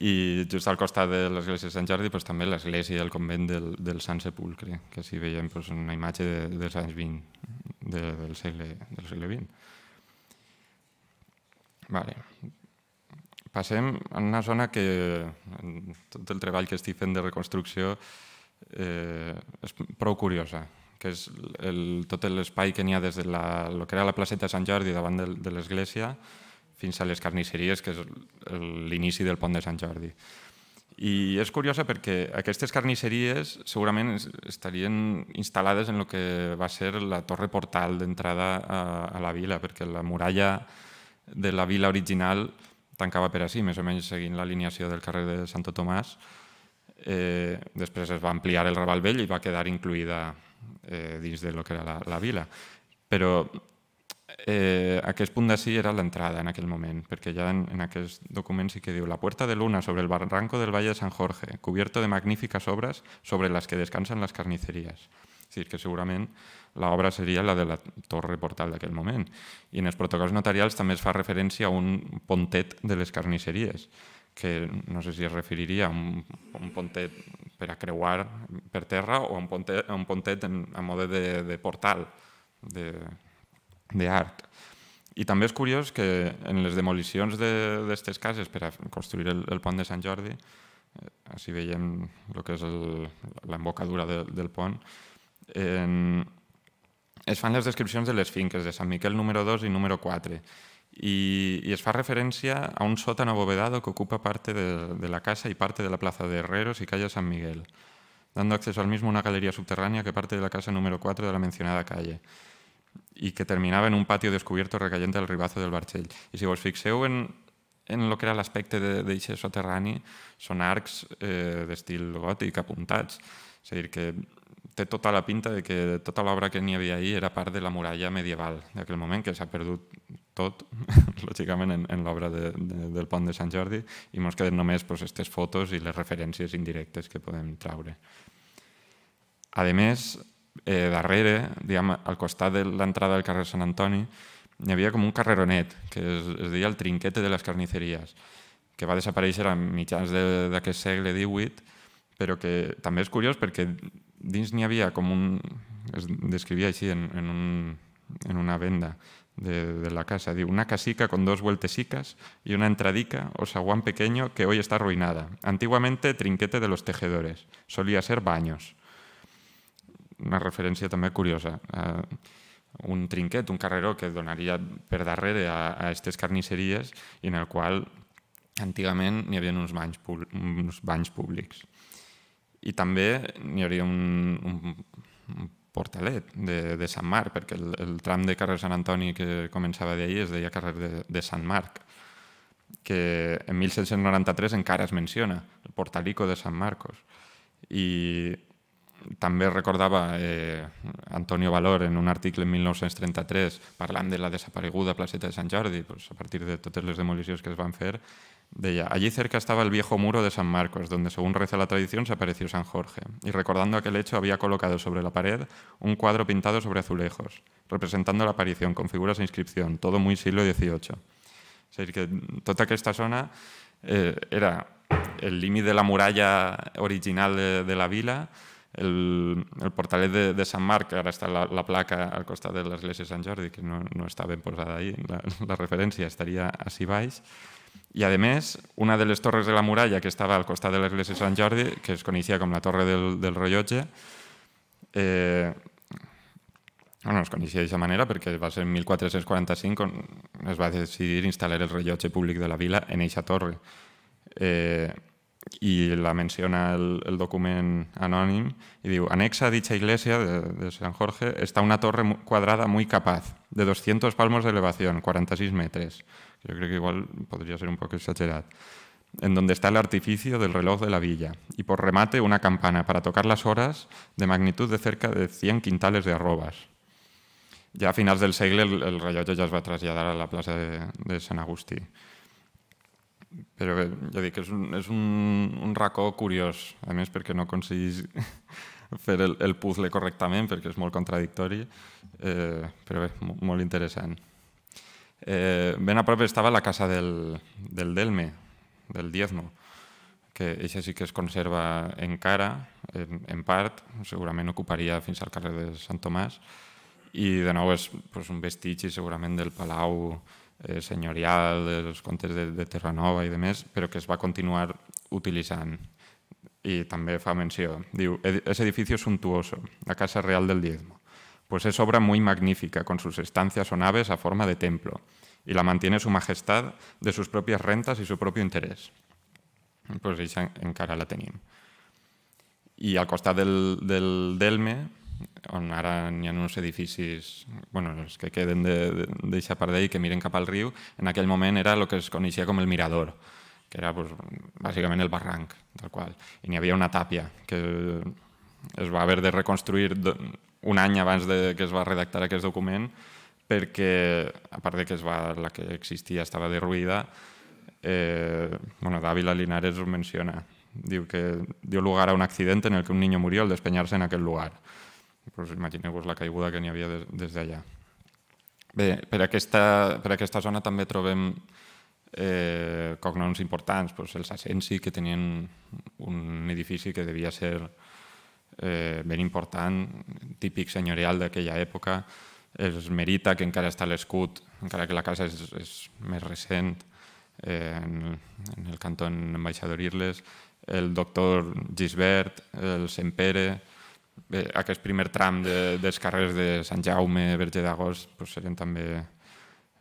I just al costat de l'església de Sant Jordi pues, també l'església i el convent del, del Sant Sepulcre, que si veiem pues, una imatge de, dels anys 20, de, del, segle, del segle XX. Vale. Passem a una zona que en tot el treball que estic fent de reconstrucció eh, és prou curiosa, que és el, tot l'espai que n'hi ha des de la, el que era la placeta de Sant Jordi davant de, de l'església fins a les carnisseries, que és l'inici del pont de Sant Jordi. I és curiosa perquè aquestes carnisseries segurament estarien instal·lades en el que va ser la torre portal d'entrada a, a la vila, perquè la muralla de la vila original tancava per així, més o menys seguint l'alineació del carrer de Santo Tomàs. Eh, després es va ampliar el Raval Vell i va quedar incluïda eh, dins de lo que era la, la vila. Però eh, aquest punt d'ací era l'entrada en aquell moment, perquè ja en, en aquest document sí que diu la puerta de luna sobre el barranco del Valle de San Jorge, cubierto de magníficas obras sobre las que descansan las carnicerías. És dir, que segurament l'obra seria la de la torre portal d'aquell moment. I en els protocols notarials també es fa referència a un pontet de les carnisseries, que no sé si es referiria a un, un pontet per a creuar per terra o a un pontet, a un pontet en, a mode de, de portal, d'art. I també és curiós que en les demolicions d'aquestes de, cases per a construir el, el pont de Sant Jordi, eh, així veiem el que és l'embocadura de, del pont, eh, es fan les descripcions de les finques de Sant Miquel número 2 i número 4 i, i es fa referència a un sòtano abovedado que ocupa part de, de la casa i part de la plaça de Herreros i calle Sant Miguel, dando acceso al mismo una galería subterránea que parte de la casa número 4 de la mencionada calle y que terminaba en un patio descubierto recayente al ribazo del Barchell. I si vos fixeu en, en lo que era l'aspecte d'aquest soterrani, són arcs eh, d'estil gòtic apuntats, és a dir, que té tota la pinta de que tota l'obra que n'hi havia ahir era part de la muralla medieval d'aquell moment, que s'ha perdut tot, [laughs] lògicament, en, en l'obra de, de, del pont de Sant Jordi, i ens queden només aquestes pues, fotos i les referències indirectes que podem traure. A més, eh, darrere, diguem, al costat de l'entrada del carrer Sant Antoni, hi havia com un carreronet, que es, es deia el trinquete de les carniceries, que va desaparèixer a mitjans d'aquest segle XVIII, però que també és curiós perquè dins n'hi havia com un... es descrivia així en, en, un, en una venda de, de la casa. Diu, una casica con dos vueltesicas y una entradica o saguán pequeño que hoy está arruinada. Antiguamente trinquete de los tejedores. Solía ser baños. Una referència també curiosa. Uh, un trinquet, un carreró que donaria per darrere a aquestes carnisseries i en el qual antigament n'hi havia uns banys, uns banys públics. I també n'hi hauria un, un, un portalet de, de Sant Marc, perquè el, el tram de carrer Sant Antoni que començava d'ahir es deia carrer de, de Sant Marc, que en 1793 encara es menciona, el portalico de Sant Marcos. I també recordava eh, Antonio Valor en un article en 1933 parlant de la desapareguda placeta de Sant Jordi, doncs, a partir de totes les demolicions que es van fer, Allí cerca estaba el viejo muro de San Marcos, donde según reza la tradición se apareció San Jorge, y recordando aquel hecho había colocado sobre la pared un cuadro pintado sobre azulejos, representando la aparición con figuras e inscripción, todo muy siglo XVIII. Es decir, que toda que esta zona eh, era el límite de la muralla original de, la vila, el, el portalet de, San Marcos ahora ahora está la, la placa al costado de iglesia de San Jordi, que no, estaba en posada ahí, la, referencia estaría así vais I, a més, una de les torres de la muralla que estava al costat de l'església de Sant Jordi, que es coneixia com la Torre del, del Rellotge, eh, bueno, es coneixia d'aquesta manera perquè va ser en 1445 on es va decidir instal·lar el rellotge públic de la vila en eixa torre. Eh, i la menciona el, el document anònim i diu «Anexa a dicha iglesia de, de San Jorge está una torre quadrada muy capaz, de 200 palmos de elevación, 46 metres». Yo creo que igual podría ser un poco exagerado en donde está el artificio del reloj de la villa, y por remate una campana para tocar las horas de magnitud de cerca de 100 quintales de arrobas. Ja a finals del segle el, el rellotge ja es va traslladar a la plaça de, de Sant Agustí. Però bé, ja dic, és un, és un, un racó curiós, a més perquè no aconseguís [laughs] fer el, el puzzle correctament, perquè és molt contradictori, eh, però bé, molt interessant. Eh, ben a prop estava la casa del, del Delme, del Diezmo, que això sí que es conserva encara, en, en part, segurament ocuparia fins al carrer de Sant Tomàs, i de nou és pues, un vestigi segurament del palau eh, senyorial, dels contes de, de Terranova i de més, però que es va continuar utilitzant. I també fa menció, diu, es edificio suntuoso, la casa real del diezmo pues es obra muy magnífica, con sus estancias o naves a forma de templo, y la mantiene su majestad de sus propias rentas y su propio interés. Pues ahí cara la tenim. I al costat del, del Delme, on ara n'hi ha uns edificis bueno, els que queden d'eixa de, part d'ell que miren cap al riu, en aquell moment era el que es coneixia com el mirador, que era pues, bàsicament el barranc, del qual. I n'hi havia una tàpia que es va haver de reconstruir un any abans de que es va redactar aquest document, perquè, a part de que es va, la que existia estava derruïda, eh, bueno, Dávila Linares ho menciona. Diu que dio lugar a un accident en el que un niño murió al despeñarse en aquel lugar. Pues imagineu-vos la caiguda que n'hi havia des, des d'allà. Bé, per aquesta, per aquesta zona també trobem eh, cognoms importants, pues els Asensi, que tenien un edifici que devia ser eh, ben important, típic senyorial d'aquella època. Es merita que encara està l'escut, encara que la casa és, és més recent, eh, en, en el cantó en Embaixador Irles, el doctor Gisbert, el Pere, eh, aquest primer tram de, dels carrers de Sant Jaume, Verge d'Agost, doncs serien també...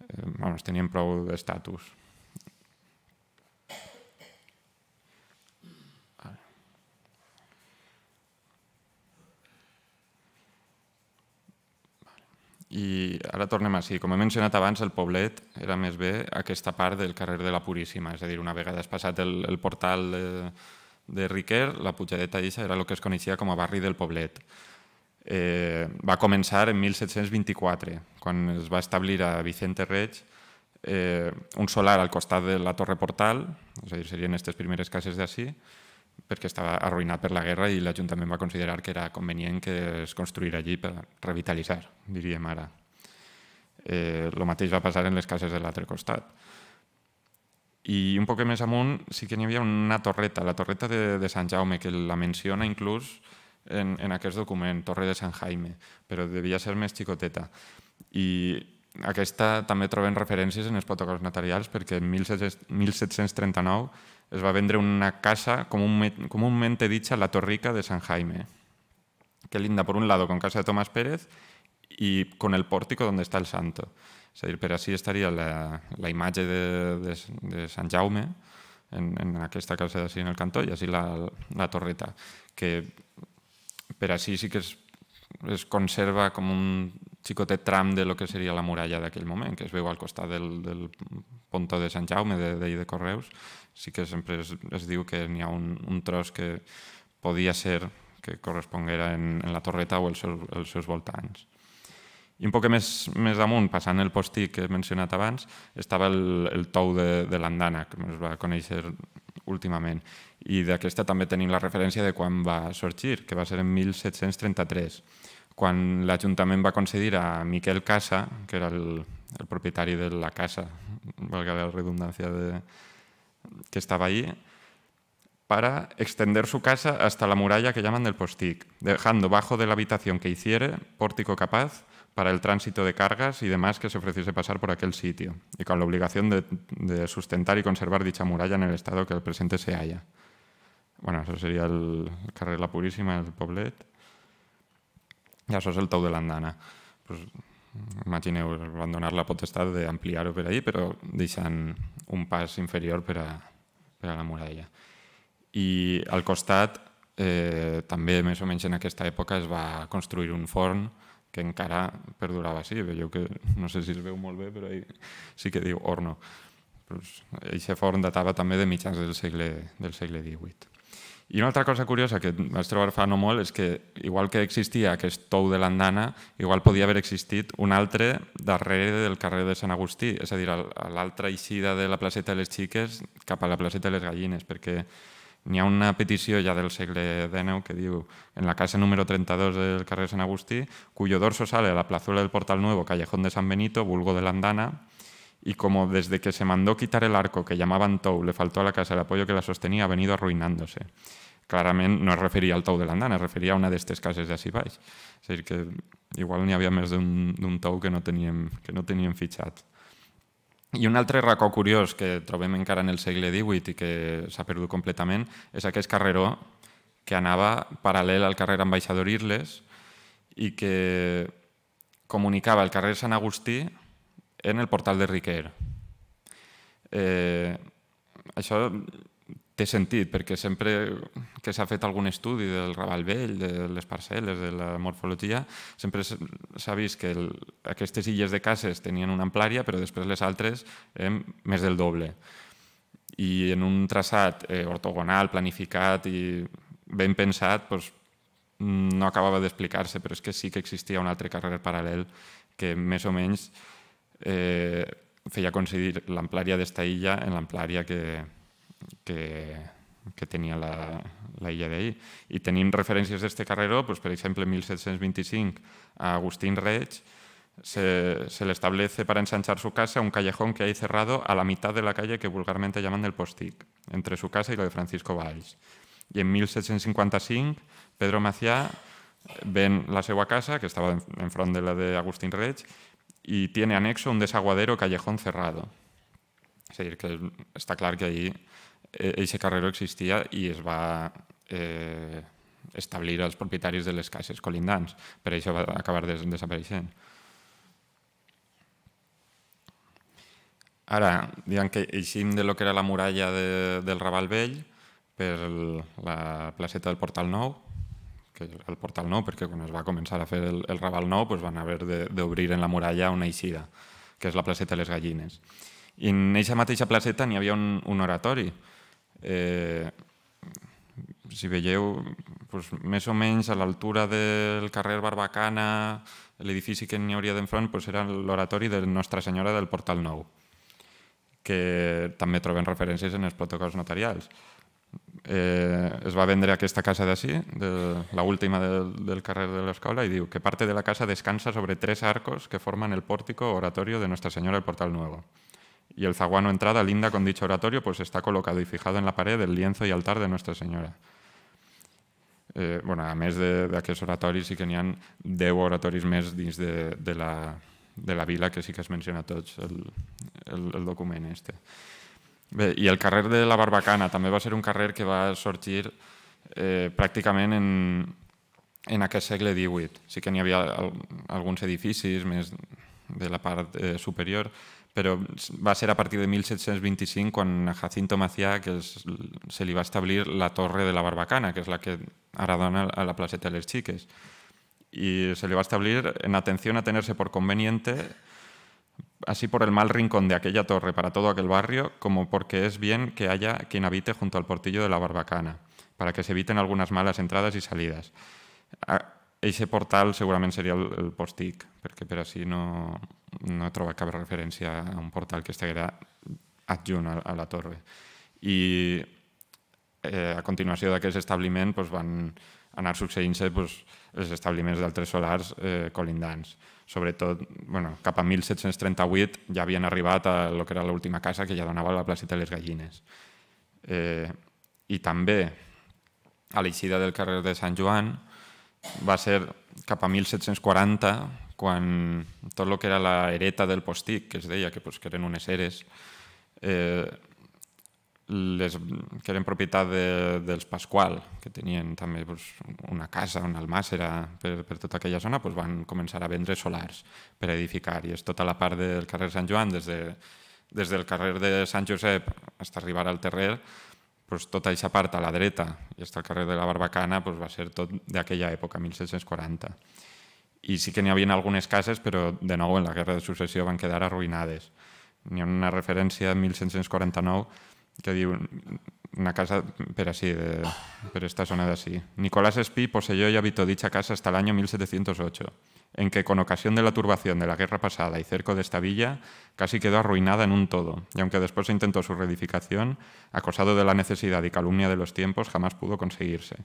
Eh, bueno, tenien prou d'estatus. I ara tornem a Com he mencionat abans, el poblet era més bé aquesta part del carrer de la Puríssima, és a dir, una vegada has passat el, el portal de, de Riquer, la pujadeta d'Ixa era el que es coneixia com a barri del poblet. Eh, va començar en 1724, quan es va establir a Vicente Reig eh, un solar al costat de la Torre Portal, és a dir, serien aquestes primeres cases d'ací, perquè estava arruïnat per la guerra i l'Ajuntament va considerar que era convenient que es construir allí per revitalitzar, diríem ara. El eh, lo mateix va passar en les cases de l'altre costat. I un poc més amunt sí que n'hi havia una torreta, la torreta de, de Sant Jaume, que la menciona inclús en, en aquest document, Torre de Sant Jaime, però devia ser més xicoteta. I aquesta també trobem referències en els protocols notarials perquè en 1739 es va vendre una casa común, comúnmente dicha La Torrica de San Jaime, Qué linda por un lado con casa de Tomás Pérez y con el pórtico donde está el santo. Es decir, pero así estaría la, la imagen de, de, de Sant Jaume en, en aquesta casa así en el cantó y así la, la torreta, que pero así sí que es, es conserva como un xicotet tram de lo que seria la muralla d'aquell moment, que es veu al costat del, del pontó de Sant Jaume, de, de, de Correus, sí que sempre es, es diu que n'hi ha un, un tros que podia ser que corresponguera en, en la torreta o els, seus, els seus voltants. I un poc més, més amunt, passant el postí que he mencionat abans, estava el, el tou de, de l'andana, que es va conèixer últimament. I d'aquesta també tenim la referència de quan va sorgir, que va ser en 1733, quan l'Ajuntament va concedir a Miquel Casa, que era el, el propietari de la casa, valga la redundància de, que estaba ahí, para extender su casa hasta la muralla que llaman del Postic, dejando bajo de la habitación que hiciere pórtico capaz para el tránsito de cargas y demás que se ofreciese pasar por aquel sitio, y con la obligación de, sustentar y conservar dicha muralla en el estado que al presente se halla. Bueno, eso sería el, la Purísima, el Poblet. Y eso es el Tau de la Pues, Imagineu, van donar la potestat d'ampliar-ho per allà, però deixant un pas inferior per a, per a la muralla. I al costat, eh, també més o menys en aquesta època, es va construir un forn que encara perdurava així. Sí, veieu que, no sé si es veu molt bé, però ahí sí que diu horno. Però aquest forn datava també de mitjans del segle, del segle XVIII. I una altra cosa curiosa que vaig trobar fa no molt és que, igual que existia aquest tou de l'andana, igual podia haver existit un altre darrere del carrer de Sant Agustí, és a dir, a l'altra eixida de la placeta de les Xiques cap a la placeta de les Gallines, perquè n'hi ha una petició ja del segle XIX que diu en la casa número 32 del carrer de Sant Agustí, cuyo dorso sale a la plazuela del Portal Nuevo, callejón de San Benito, vulgo de l'andana, y como desde que se mandó quitar el arco que llamaban Tou le faltó a la casa el apoyo que la sostenía, ha venido arruinándose. Claramente no es refería al Tou de andana, es refería a una d'aquestes cases d'ací baix. És Es decir, que igual n'hi havia més d'un Tou que no, teníem, que no teníem fichat. I un altre racó curiós que trobem encara en el segle XVIII i que s'ha perdut completament és aquest carreró que anava paral·lel al carrer Ambaixador Irles i que comunicava el carrer Sant Agustí en el portal de Riquer. Eh, això té sentit, perquè sempre que s'ha fet algun estudi del Raval Vell, de les parcel·les, de la morfologia, sempre s'ha vist que el, aquestes illes de cases tenien una amplària, però després les altres eh, més del doble. I en un traçat eh, ortogonal, planificat i ben pensat, doncs, no acabava d'explicar-se, però és que sí que existia un altre carrer paral·lel que més o menys eh, feia coincidir l'amplària d'esta illa en l'amplària que, que, que tenia la, la illa d'ahir. I tenim referències d'este carreró, doncs, per exemple, 1725, a Agustín Reig, se, se le establece para ensanchar su casa un callejón que hay cerrado a la mitad de la calle que vulgarmente llaman del Postic, entre su casa y la de Francisco Valls. I en 1755, Pedro Macià ven la seva casa, que estava enfront de la d'Agustín Reig, y tiene anexo un desaguadero callejón cerrado. Es decir, que está claro que ahí eh, ese carreró existía y es va eh, establecer los propietarios de les caixes pero Per això va acabar des desapareixent. Ara, diguem que eixim de lo que era la muralla de, del Raval Vell per la placeta del Portal Nou que el portal nou, perquè quan es va començar a fer el, el Raval nou pues doncs van haver d'obrir en la muralla una eixida, que és la placeta de les Gallines. I en aquesta mateixa placeta n'hi havia un, un oratori. Eh, si veieu, pues, doncs, més o menys a l'altura del carrer Barbacana, l'edifici que n'hi hauria d'enfront pues, doncs era l'oratori de Nostra Senyora del Portal Nou, que també troben referències en els protocols notarials eh, es va vendre aquesta casa d'ací, de, última del, del carrer de l'Escola, i diu que parte de la casa descansa sobre tres arcos que formen el pórtico oratorio de Nuestra Senyora del Portal Nuevo. Y el zaguano entrada, linda con dicho oratorio, pues está colocado y fijado en la pared del lienzo y altar de Nuestra Señora. Eh, bueno, a més d'aquests oratoris, sí que n'hi ha 10 oratoris més dins de, de, la, de la vila, que sí que es menciona tots el, el, el document este. Bé, i el carrer de la Barbacana també va ser un carrer que va sorgir eh, pràcticament en, en aquest segle XVIII. Sí que n'hi havia al, alguns edificis més de la part eh, superior, però va ser a partir de 1725 quan a Jacinto Macià que es, se li va establir la torre de la Barbacana, que és la que ara dona a la placeta de les xiques. I se li va establir en atenció a tenerse por conveniente así por el mal rincón de aquella torre para todo aquel barrio, como porque es bien que haya quien habite junto al portillo de la barbacana, para que se eviten algunas malas entradas y salidas. Ah, ese portal segurament seria el, el postic, perquè per així no, no he trobat cap referència a un portal que estiguera adjunt a, a la torre. I eh, a continuació d'aquest establiment pues, van anar succeint-se pues, els establiments d'altres solars eh, colindants sobretot bueno, cap a 1738 ja havien arribat a lo que era l'última casa que ja donava la placeta de les Gallines. Eh, I també a l'eixida del carrer de Sant Joan va ser cap a 1740 quan tot el que era la hereta del postic, que es deia que, pues, que eren unes eres, eh, les, que eren propietat de, dels Pasqual, que tenien també pues, una casa, una almàssera per, per tota aquella zona, pues, van començar a vendre solars per edificar. I és tota la part del carrer Sant Joan, des, de, des del carrer de Sant Josep fins a arribar al terrer, pues, tota aquesta part a la dreta i fins al carrer de la Barbacana pues, va ser tot d'aquella època, 1640. I sí que n'hi havia algunes cases, però de nou en la Guerra de Successió van quedar arruïnades. N'hi ha una referència en 1649 que digo una casa, pero así, de, pero esta zona de así. Nicolás Espí poseyó y habitó dicha casa hasta el año 1708, en que con ocasión de la turbación de la guerra pasada y cerco de esta villa, casi quedó arruinada en un todo, y aunque después se intentó su reedificación, acosado de la necesidad y calumnia de los tiempos, jamás pudo conseguirse.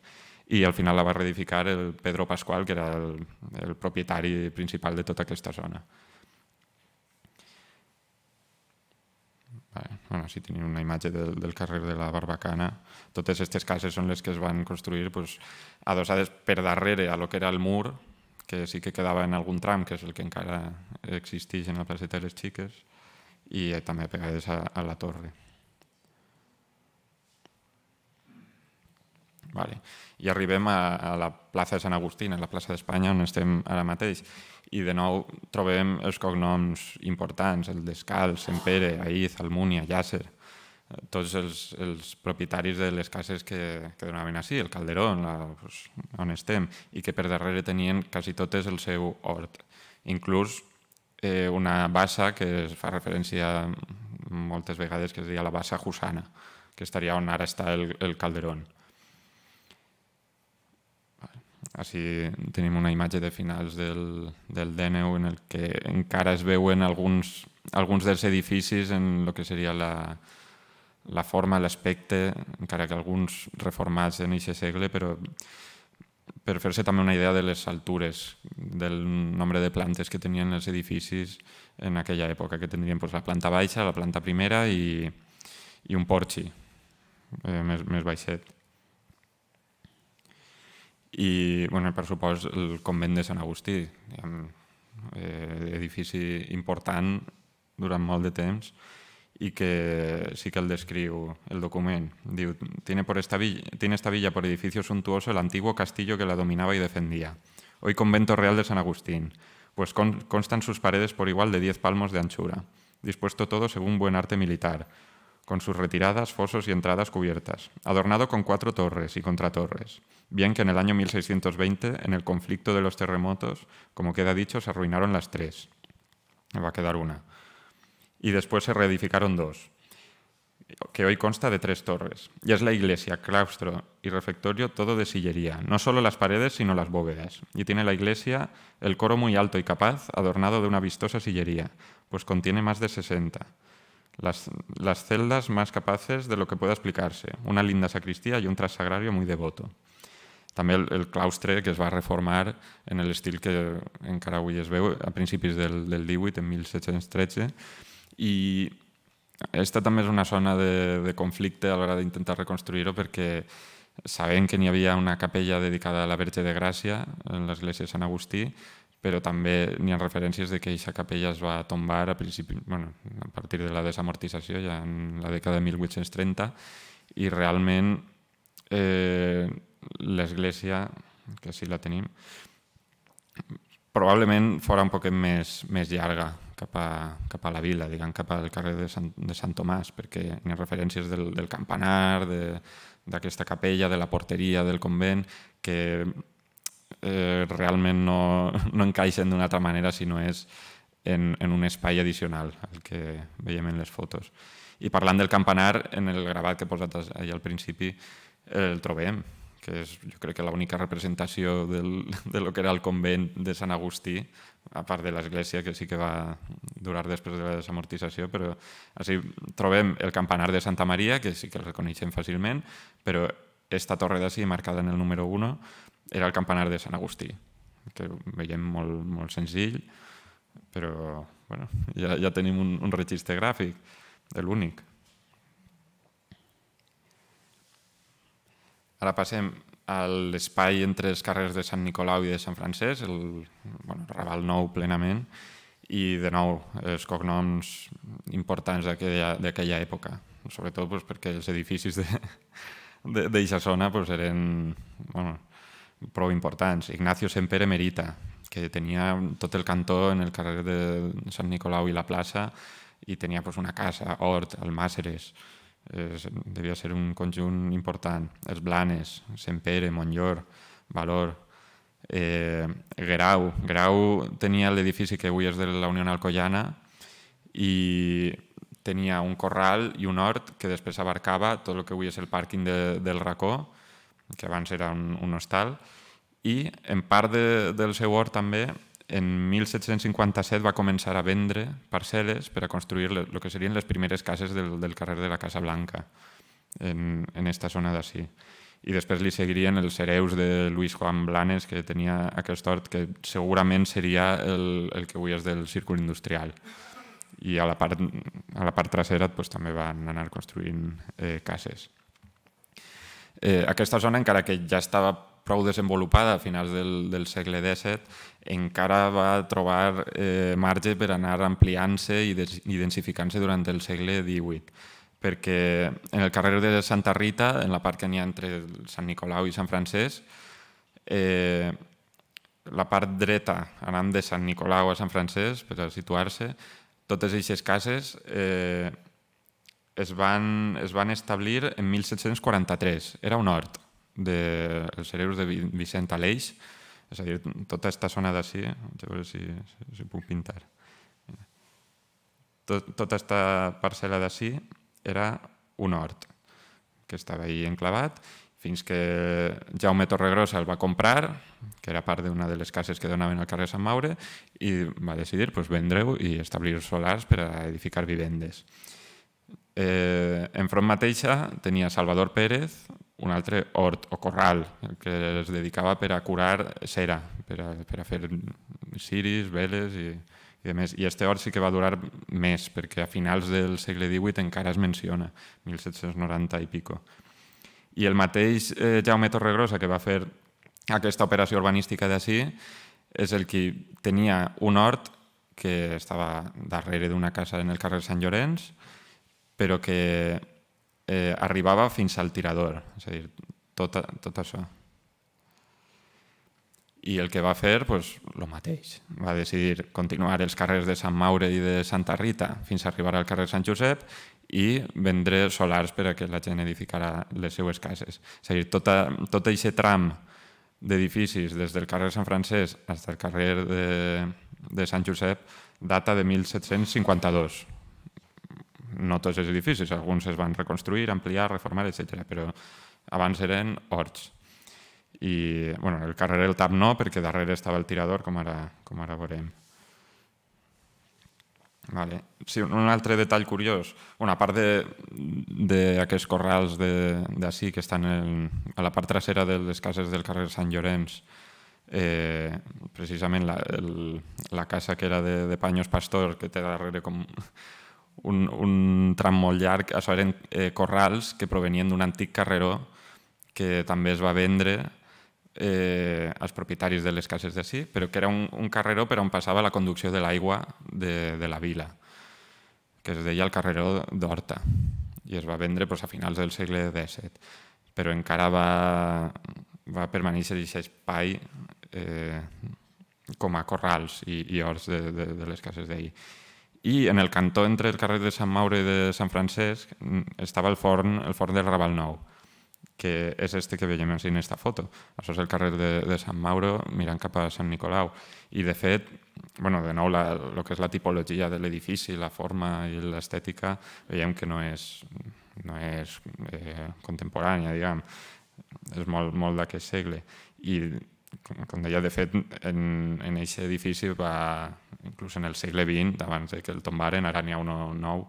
Y al final la va a reedificar el Pedro Pascual, que era el propietario principal de toda esta zona. Bueno, si tenim una imatge del, del carrer de la Barbacana, totes aquestes cases són les que es van construir pues, adossades per darrere a lo que era el mur, que sí que quedava en algun tram, que és el que encara existeix en la placeta de les Xiques, i eh, també pegades a, a la torre. Vale. I arribem a, a la plaça de Sant Agustí, a la plaça d'Espanya, on estem ara mateix. I de nou trobem els cognoms importants, el Descal, Sant Pere, Aiz, Almúnia, Llàcer, tots els, els propietaris de les cases que, que donaven així, el Calderón, la, pues, on estem, i que per darrere tenien quasi totes el seu hort. Inclús eh, una bassa que es fa referència moltes vegades, que es deia la bassa Jusana, que estaria on ara està el, el Calderón. Així tenim una imatge de finals del, del DNU en el que encara es veuen alguns, alguns dels edificis en el que seria la, la forma, l'aspecte, encara que alguns reformats en aquest segle, però per fer-se també una idea de les altures, del nombre de plantes que tenien els edificis en aquella època, que tindrien doncs, la planta baixa, la planta primera i, i un porxi eh, més, més baixet. Y, bueno, per supost, el convent de San Agustín, eh, edificio importante durante important durant molt de temps y que sí que el describo el documento. tiene, por esta villa, tiene esta villa por edificio suntuoso el antiguo castillo que la dominaba y defendía, hoy convento real de San Agustín, pues constan sus paredes por igual de 10 palmos de anchura, dispuesto todo según buen arte militar, con sus retiradas, fosos y entradas cubiertas, adornado con cuatro torres y contratorres, bien que en el año 1620, en el conflicto de los terremotos, como queda dicho, se arruinaron las tres. Me va a quedar una. Y después se reedificaron dos, que hoy consta de tres torres. Y es la iglesia, claustro y refectorio todo de sillería, no solo las paredes, sino las bóvedas. Y tiene la iglesia el coro muy alto y capaz, adornado de una vistosa sillería, pues contiene más de 60 Las, las, celdas más capaces de lo que pueda explicarse, una linda sacristía y un trasagrario muy devoto. També el, el claustre que es va reformar en el estilo que encara avui es veu a principis del, del 18, en 1713, i aquesta també és una zona de, de conflicte a l'hora d'intentar reconstruir-ho perquè sabem que n'hi havia una capella dedicada a la Verge de Gràcia en l'església de Sant Agustí però també n'hi ha referències de que aquesta capella es va tombar a, principi, bueno, a partir de la desamortització, ja en la dècada de 1830, i realment eh, l'església, que sí la tenim, probablement fora un poc més, més llarga cap a, cap a la vila, diguem, cap al carrer de Sant, de Sant Tomàs, perquè hi ha referències del, del campanar, d'aquesta capella, de la porteria del convent, que eh, realment no, [laughs] no encaixen d'una altra manera si no és en, en un espai addicional, el que veiem en les fotos. I parlant del campanar, en el gravat que he posat allà al principi, el trobem, que és jo crec que l'única representació del, [laughs] de lo que era el convent de Sant Agustí, a part de l'església que sí que va durar després de la desamortització, però així trobem el campanar de Santa Maria, que sí que el reconeixem fàcilment, però esta torre d'ací marcada en el número 1, era el campanar de Sant Agustí, que veiem molt, molt senzill, però bueno, ja, ja tenim un, un registre gràfic de l'únic. Ara passem a l'espai entre els carrers de Sant Nicolau i de Sant Francesc, el bueno, Raval Nou plenament, i de nou els cognoms importants d'aquella època, sobretot doncs, perquè els edificis d'aquesta zona doncs, eren... Bueno, prou importants. Ignacio Semper Emerita, que tenia tot el cantó en el carrer de Sant Nicolau i la plaça i tenia pues, una casa, hort, Màceres. es, devia ser un conjunt important. Els Blanes, Sempere, Montllor, Valor, eh, Grau. Grau tenia l'edifici que avui és de la Unió Alcoyana i tenia un corral i un hort que després abarcava tot el que avui és el pàrquing de, del Racó que abans era un, un hostal, i en part de, del seu hort també en 1757 va començar a vendre parcel·les per a construir el que serien les primeres cases del, del carrer de la Casa Blanca, en, en esta zona d'ací. I després li seguirien els hereus de Luis Juan Blanes, que tenia aquest hort que segurament seria el, el que avui és del círcul industrial. I a la part, a la part trasera pues, doncs, també van anar construint eh, cases. Eh, aquesta zona, encara que ja estava prou desenvolupada a finals del, del segle XVII, encara va trobar eh, marge per anar ampliant-se i, i densificant-se durant el segle XVIII perquè en el carrer de Santa Rita, en la part que n'hi ha entre Sant Nicolau i Sant Francesc, eh, la part dreta, anant de Sant Nicolau a Sant Francesc, per situar-se, totes aquestes cases eh, es van, es van establir en 1743. Era un hort dels de, cerebros de Vicent Aleix, és a dir, tota aquesta zona d'ací, a veure si, si, si puc pintar. Tot, tota aquesta parcel·la d'ací era un hort que estava ahí enclavat fins que Jaume Torregrossa el va comprar, que era part d'una de les cases que donaven al carrer Sant Maure, i va decidir pues, vendre-ho i establir solars per a edificar vivendes. Eh, enfront mateixa tenia Salvador Pérez, un altre hort o corral que es dedicava per a curar cera, per a, per a fer ciris, veles i, i demés. I este hort sí que va durar més, perquè a finals del segle XVIII encara es menciona, 1790 i pico. I el mateix eh, Jaume Torregrosa, que va fer aquesta operació urbanística d'ací, és el que tenia un hort que estava darrere d'una casa en el carrer Sant Llorenç, però que eh, arribava fins al tirador, és a dir, tot, tot això. I el que va fer, doncs, el mateix. Va decidir continuar els carrers de Sant Maure i de Santa Rita fins a arribar al carrer Sant Josep i vendre solars per a que la gent edificara les seues cases. És a dir, tota, tot, aquest tram d'edificis des del carrer Sant Francesc fins al carrer de, de Sant Josep data de 1752 no tots els edificis, alguns es van reconstruir, ampliar, reformar, etc. Però abans eren horts. I bueno, el carrer El Tap no, perquè darrere estava el tirador, com ara, com ara veurem. Vale. Sí, un altre detall curiós. Bueno, a part d'aquests corrals d'ací que estan en, a la part trasera de les cases del carrer Sant Llorenç, eh, precisament la, el, la casa que era de, de Panyos Pastor, que té darrere com un, un tram molt llarg, això eren eh, corrals que provenien d'un antic carreró que també es va vendre eh, als propietaris de les cases d'ací, però que era un, un carreró per on passava la conducció de l'aigua de, de la vila, que es deia el carreró d'Horta, i es va vendre doncs, a finals del segle XVII. Però encara va, va permanèixer aquest espai eh, com a corrals i, i horts de, de, de les cases d'ahir. I en el cantó entre el carrer de Sant Maure i de Sant Francesc mm, estava el forn, el forn del Raval Nou, que és este que veiem en aquesta foto. Això és el carrer de, de Sant Mauro mirant cap a Sant Nicolau. I, de fet, bueno, de nou, la, el que és la tipologia de l'edifici, la forma i l'estètica, veiem que no és, no és eh, contemporània, diguem. És molt, molt d'aquest segle. I com, com deia, de fet, en, en aquest edifici va, inclús en el segle XX, abans de que el tombaren, ara n'hi ha un nou,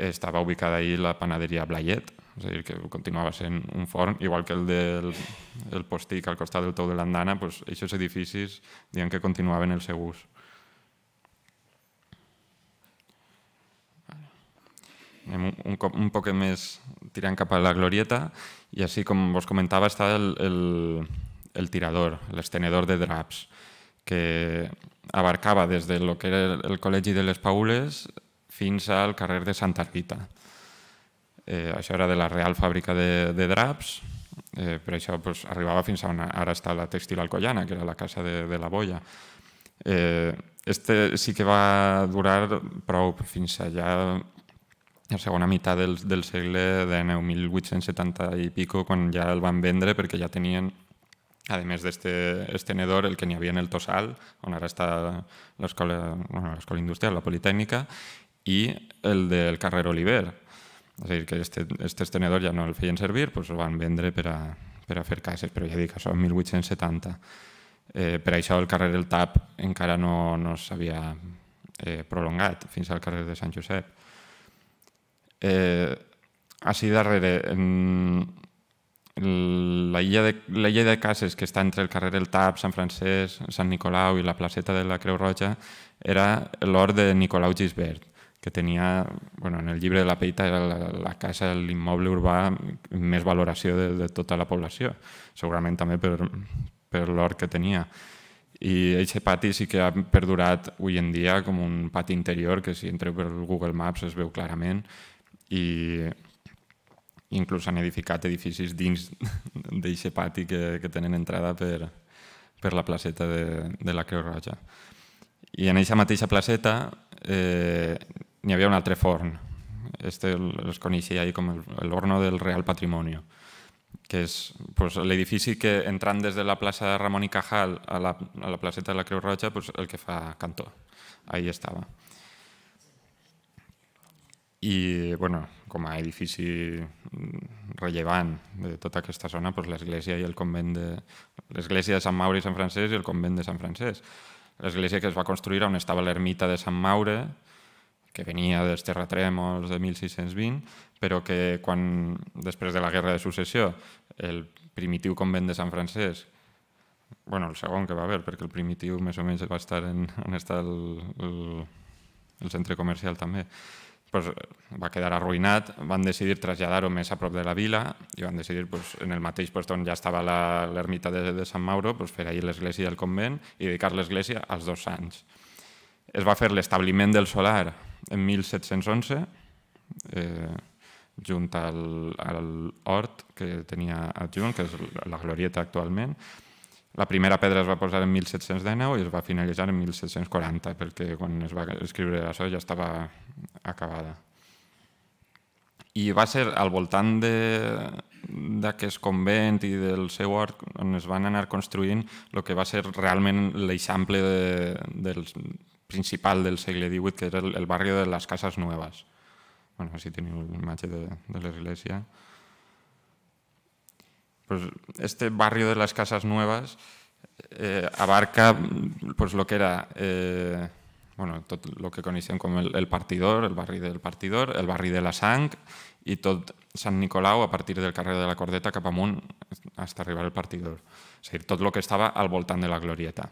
estava ubicada ahir la panaderia Blayet, és a dir, que continuava sent un forn, igual que el del el postic al costat del tou de l'andana, doncs, aquests edificis diuen que continuaven el seu ús. Anem un, cop, un poc més tirant cap a la glorieta i així, com vos comentava, està el, el, el tirador, l'estenedor de draps, que abarcava des del que era el Col·legi de les Paules fins al carrer de Santa Rita. Eh, això era de la Real Fàbrica de, de Draps, eh, però això pues, arribava fins a on ara està la Textil Alcoyana, que era la casa de, de la Boia. Eh, este sí que va durar prou fins allà la segona meitat del, del segle de 1870 i pico, quan ja el van vendre perquè ja tenien a més d'este estenedor, el que n'hi havia en el Tosal, on ara està l'escola bueno, industrial, la Politècnica, i el del carrer Oliver. És a dir, que este, este estenedor ja no el feien servir, doncs el van vendre per a, per a fer cases, però ja dic, això en 1870. Eh, per això el carrer del Tap encara no, no s'havia eh, prolongat fins al carrer de Sant Josep. Eh, així darrere, en, l'illa de, illa de Cases, que està entre el carrer del Tap, Sant Francesc, Sant Nicolau i la placeta de la Creu Roja, era l'hort de Nicolau Gisbert, que tenia, bueno, en el llibre de la Peita era la, la casa, l'immoble urbà més valoració de, de tota la població, segurament també per, per l'hort que tenia. I aquest pati sí que ha perdurat avui en dia com un pati interior, que si entreu per Google Maps es veu clarament, i inclús han edificat edificis dins [laughs] d'eixe pati que, que tenen entrada per, per la placeta de, de la Creu Roja. I en aquesta mateixa placeta eh, n'hi havia un altre forn. Este es coneixia ahir com l'Horno del Real Patrimonio, que és pues, l'edifici que entrant des de la plaça de Ramon i Cajal a la, a la placeta de la Creu Roja, pues, el que fa cantó. Ahí estava. I, bueno, com a edifici mm, rellevant de tota aquesta zona, doncs l'església i el convent de... l'església de Sant Maure i Sant Francesc i el convent de Sant Francesc. L'església que es va construir on estava l'ermita de Sant Maure, que venia dels terratrèmols de 1620, però que quan, després de la Guerra de Successió, el primitiu convent de Sant Francesc, bueno, el segon que va haver, perquè el primitiu més o menys va estar en, en estar el, el, el centre comercial també, pues, va quedar arruïnat, van decidir traslladar-ho més a prop de la vila i van decidir pues, en el mateix lloc on ja estava l'ermita de, de Sant Mauro pues, fer ahir l'església i el convent i dedicar l'església als dos anys. Es va fer l'establiment del solar en 1711, eh, junt al, al hort que tenia adjunt, que és la glorieta actualment, la primera pedra es va posar en 1719 i es va finalitzar en 1740, perquè quan es va escriure això ja estava acabada. I va ser al voltant d'aquest convent i del seu art on es van anar construint el que va ser realment l'eixample de, del principal del segle XVIII, que era el, el barri de les Cases Nueves. Bueno, si teniu l'imatge de, de l'església. Pues este barri de les Cases Nueves eh, abarca pues, lo que era... Eh, bueno, tot el que coneixem com el, el partidor, el barri del partidor, el barri de la sang i tot Sant Nicolau a partir del carrer de la Cordeta cap amunt fins arribar al partidor. És a dir, tot el que estava al voltant de la Glorieta.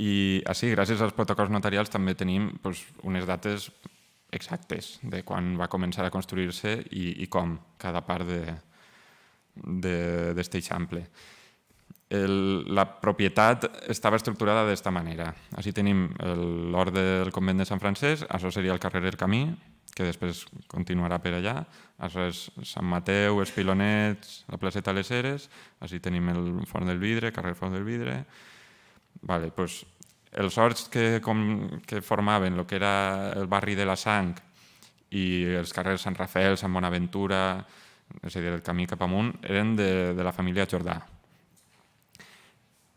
I així, gràcies als protocols notarials, també tenim doncs, unes dates exactes de quan va començar a construir-se i, i com cada part d'aquest de, de, eixample el, la propietat estava estructurada d'esta manera. Així tenim l'hort del convent de Sant Francesc, això seria el carrer del Camí, que després continuarà per allà. Això és Sant Mateu, els Pilonets, la placeta Les Heres, així tenim el Forn del Vidre, carrer Forn del Vidre... Vale, doncs, els horts que, com, que formaven el que era el barri de la Sang i els carrers Sant Rafel, Sant Bonaventura, és a dir, el camí cap amunt, eren de, de la família Jordà,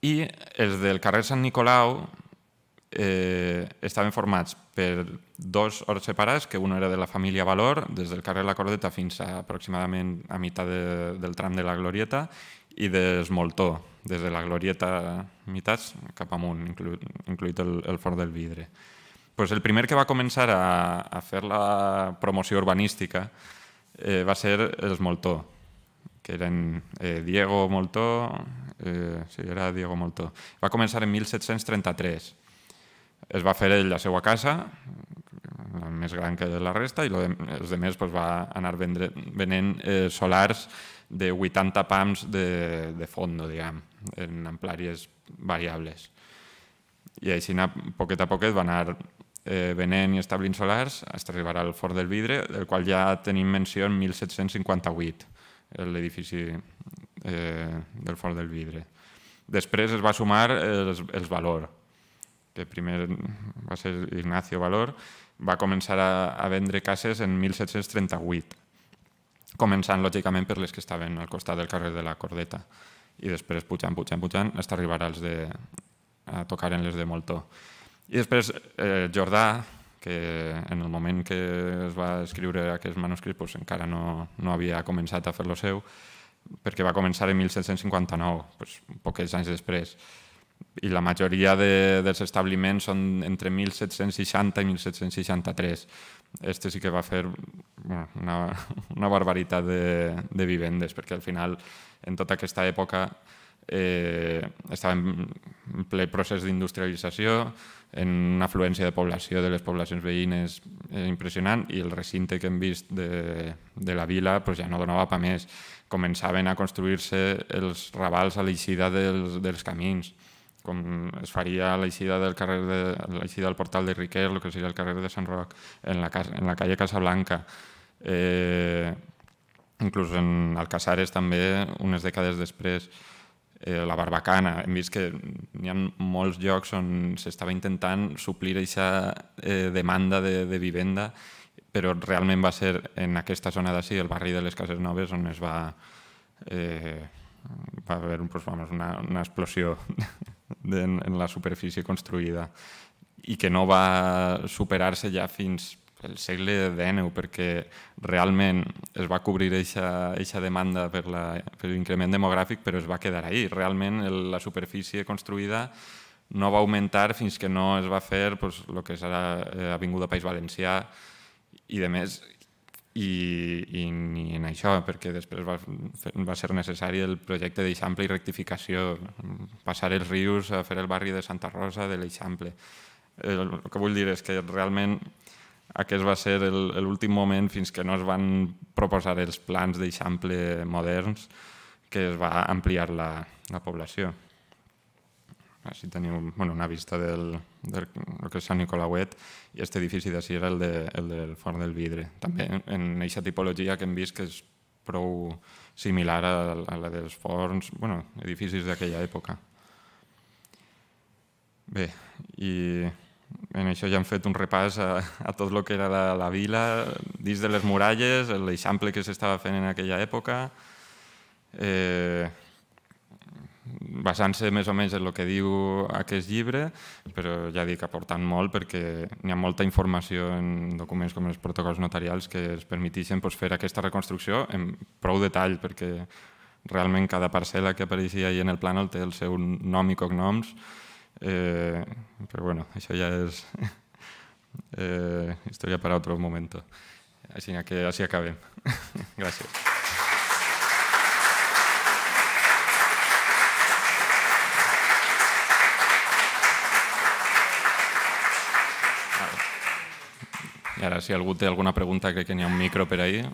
i els del carrer Sant Nicolau eh, estaven formats per dos hores separats, que un era de la família Valor, des del carrer La Cordeta fins a aproximadament a meitat de, del tram de la Glorieta, i des Moltó, des de la Glorieta mitats cap amunt, inclu, incluït el, el Fort del Vidre. Pues el primer que va començar a, a fer la promoció urbanística eh, va ser Esmoltó, que eren eh, Diego Moltó, eh, sí, era Diego Moltó. Va començar en 1733. Es va fer ell la seva casa, la més gran que la resta, i lo de, els altres pues, va anar vendre, venent eh, solars de 80 pams de, de fondo, diguem, en amplàries variables. I així, a poquet a poquet, va anar eh, venent i establint solars, fins arribar al Fort del Vidre, del qual ja tenim menció en 1758 l'edifici eh, del Fort del Vidre. Després es va sumar els, els Valor, que primer va ser Ignacio Valor, va començar a, a vendre cases en 1738, començant lògicament per les que estaven al costat del carrer de la Cordeta i després pujant, pujant, pujant, fins arribar als de, a tocar en les de Molto. I després eh, Jordà, que en el moment que es va escriure aquest manuscrit doncs, encara no, no havia començat a fer-lo seu, perquè va començar en 1759, doncs, poquets anys després. I la majoria de, dels establiments són entre 1760 i 1763. Este sí que va fer una, [laughs] una barbaritat de, de vivendes, perquè al final, en tota aquesta època, eh, estava en ple procés d'industrialització, en una afluència de població de les poblacions veïnes eh, impressionant i el recinte que hem vist de, de la vila pues, ja no donava pa més. Començaven a construir-se els ravals a l'eixida dels, dels camins, com es faria a l'eixida del carrer de, l'eixida del portal de Riquel, el que seria el carrer de Sant Roc, en la, en la calle Casablanca. Eh, inclús en Alcaçares també, unes dècades després eh, la barbacana. Hem vist que hi ha molts llocs on s'estava intentant suplir aquesta eh, demanda de, de vivenda, però realment va ser en aquesta zona d'ací, el barri de les Cases Noves, on es va, eh, va haver un, una, una explosió [laughs] en, en la superfície construïda i que no va superar-se ja fins el segle XIX, perquè realment es va cobrir aquesta demanda per l'increment demogràfic, però es va quedar ahí. Realment el, la superfície construïda no va augmentar fins que no es va fer pues, el que és ara eh, Avinguda País Valencià i de més, i, i ni en això, perquè després va, fer, va ser necessari el projecte d'Eixample i rectificació, passar els rius a fer el barri de Santa Rosa de l'Eixample. el que vull dir és que realment aquest va ser l'últim moment fins que no es van proposar els plans d'eixample moderns que es va ampliar la, la població. Així teniu bueno, una vista del, del, del que és Sant Nicolauet i aquest edifici d'ací era el, de, el del Forn del Vidre. També en aquesta tipologia que hem vist que és prou similar a, a la dels forns, bueno, edificis d'aquella època. Bé, i en això ja hem fet un repàs a, a tot el que era la, la vila, dins de les muralles, l'eixample que s'estava fent en aquella època, eh, basant-se més o menys en el que diu aquest llibre, però ja dic, aportant molt perquè n'hi ha molta informació en documents com els protocols notarials que es permetixen doncs, fer aquesta reconstrucció en prou detall, perquè realment cada parcel·la que apareixia ahir en el plànol té el seu nom i cognoms, Eh, pero bueno, eso ya es [laughs] eh, historia para otro momento. Así que así [laughs] Gracias. Y ahora, si algú alguna pregunta, que n'hi un micro por ahí.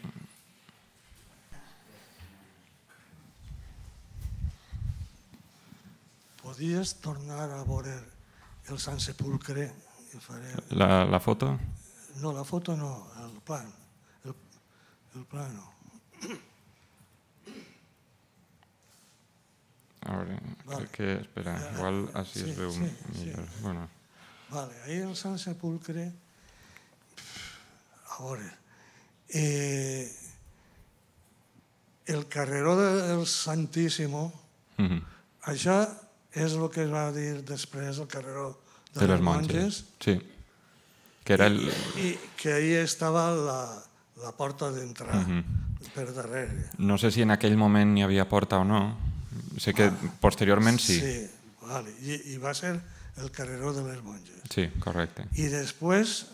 podies tornar a veure el Sant Sepulcre? I Faré... La, la foto? No, la foto no, el plan. El, el plan no. A veure, vale. crec que, espera, igual així sí, es veu sí, millor. Sí. Bueno. Vale, ahí el Sant Sepulcre, a veure, eh, el carreró del Santíssimo, Mm -hmm. això és el que es va dir després el carreró de, de les, les monges. Sí. Que era el... I, i que ahí estava la, la porta d'entrada uh -huh. per darrere. No sé si en aquell moment hi havia porta o no. Sé que ah, posteriorment sí. Sí, vale. I, i va ser el carreró de les monges. Sí, correcte. I després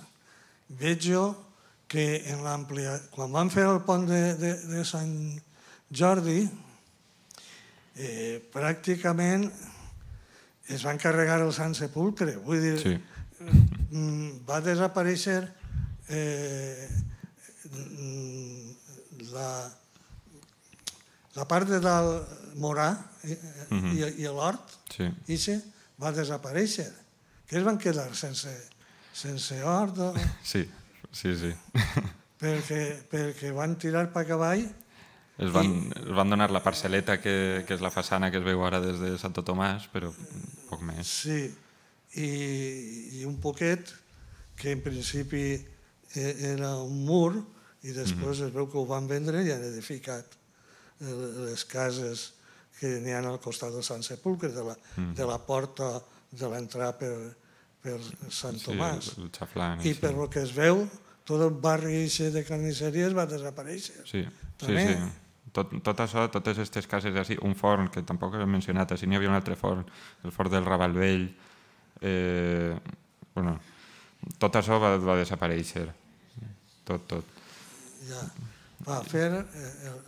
veig jo que en l'amplia... quan van fer el pont de, de, de Sant Jordi, eh, pràcticament es van carregar el Sant Sepulcre. Vull dir, sí. Mm, va desaparèixer eh, la, la part de dalt Morà i, uh -huh. i, i l'Hort, sí. Ixe, va desaparèixer. Que es van quedar sense, sense hort? O... [laughs] Sí, sí, sí. Perquè, perquè van tirar per cavall es van, es van donar la parceleta que, que és la façana que es veu ara des de Santo Tomàs, però més. Sí, i, i un poquet que en principi eh, era un mur i després mm -hmm. es veu que ho van vendre i han edificat eh, les cases que n'hi ha al costat del Sant Sepulcre, de la, mm. de la porta de l'entrada per, per Sant Tomàs. Sí, el xaflán, I sí. per el que es veu, tot el barri de carnisseries va desaparèixer. Sí, sí, sí tot, tot això, totes aquestes cases així, un forn que tampoc he mencionat, així n'hi havia un altre forn, el forn del Raval Vell, eh, bueno, tot això va, va desaparèixer, tot, tot. Ja. Va fer el,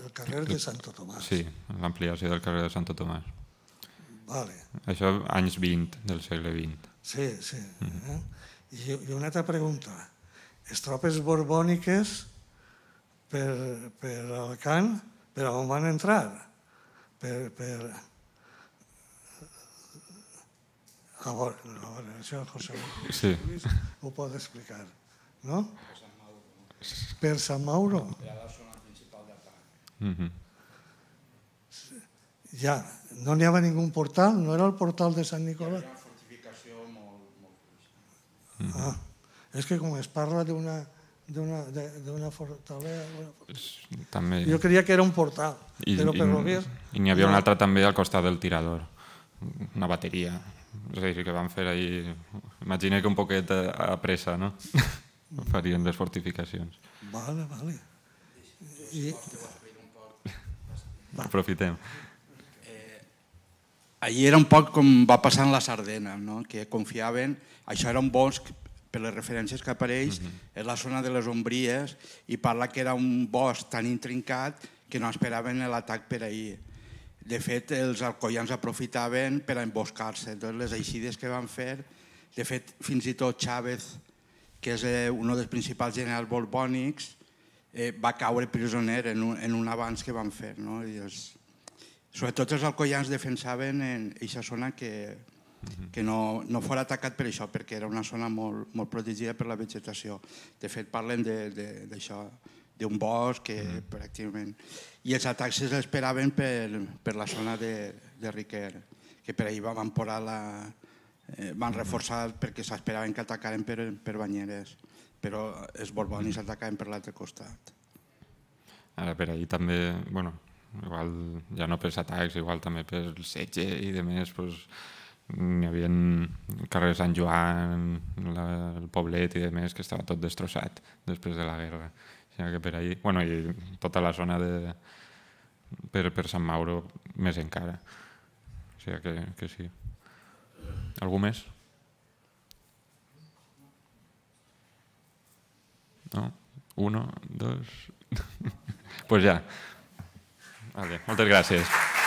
el carrer de Santo Tomàs. Sí, l'ampliació del carrer de Santo Tomàs. Vale. Això anys 20 del segle XX. Sí, sí. Mm -hmm. eh? I, I una altra pregunta. Les tropes borbòniques per, per Alcant per on van entrar? Per, per... A veure, a veure, això José sí. ho pot explicar, no? Per Sant Mauro. Per la zona principal de -hmm. Ja, no n'hi havia ningú portal, no era el portal de Sant Nicolás? Era una fortificació molt, molt... Mm -hmm. Ah, és que com es parla d'una d'una fortalesa... També... Jo creia que era un portal, I, per lo que I n'hi havia un altre també al costat del tirador, una bateria. És a dir, que van fer ahir... Imagina que un poquet a, pressa, no? [laughs] Farien les fortificacions. Vale, vale. I... Va. Aprofitem. Eh, ahir era un poc com va passar en la Sardena, no? que confiaven, això era un bosc per les referències que apareix, uh és la zona de les ombries i parla que era un bosc tan intrincat que no esperaven l'atac per ahir. De fet, els alcoians aprofitaven per a emboscar-se. Totes les eixides que van fer, de fet, fins i tot Chávez, que és eh, un dels principals generals borbònics, eh, va caure prisioner en un, en un avanç que van fer. No? I els, sobretot els alcoians defensaven en aquesta zona que Mhm. que no, no fora atacat per això, perquè era una zona molt, molt protegida per la vegetació. De fet, parlen d'això, d'un bosc que mm. pràcticament... I els atacs es esperaven per, per la zona de, de Riquer, que per ahir van posar la... Eh, van mhm. reforçar mm. perquè s'esperaven que atacaren per, per Banyeres, però els borbonis mm. atacaven per l'altre costat. Ara, per ahir també, bueno, igual ja no per atacs, igual també per setge i demés, doncs, pues hi havia el carrer Sant Joan, la, el poblet i demés, que estava tot destrossat després de la guerra. O sigui que per allà, bueno, i tota la zona de, per, per Sant Mauro més encara. O sigui que, que sí. Algú més? No? Uno, dos... Doncs [laughs] pues ja. Vale, moltes gràcies.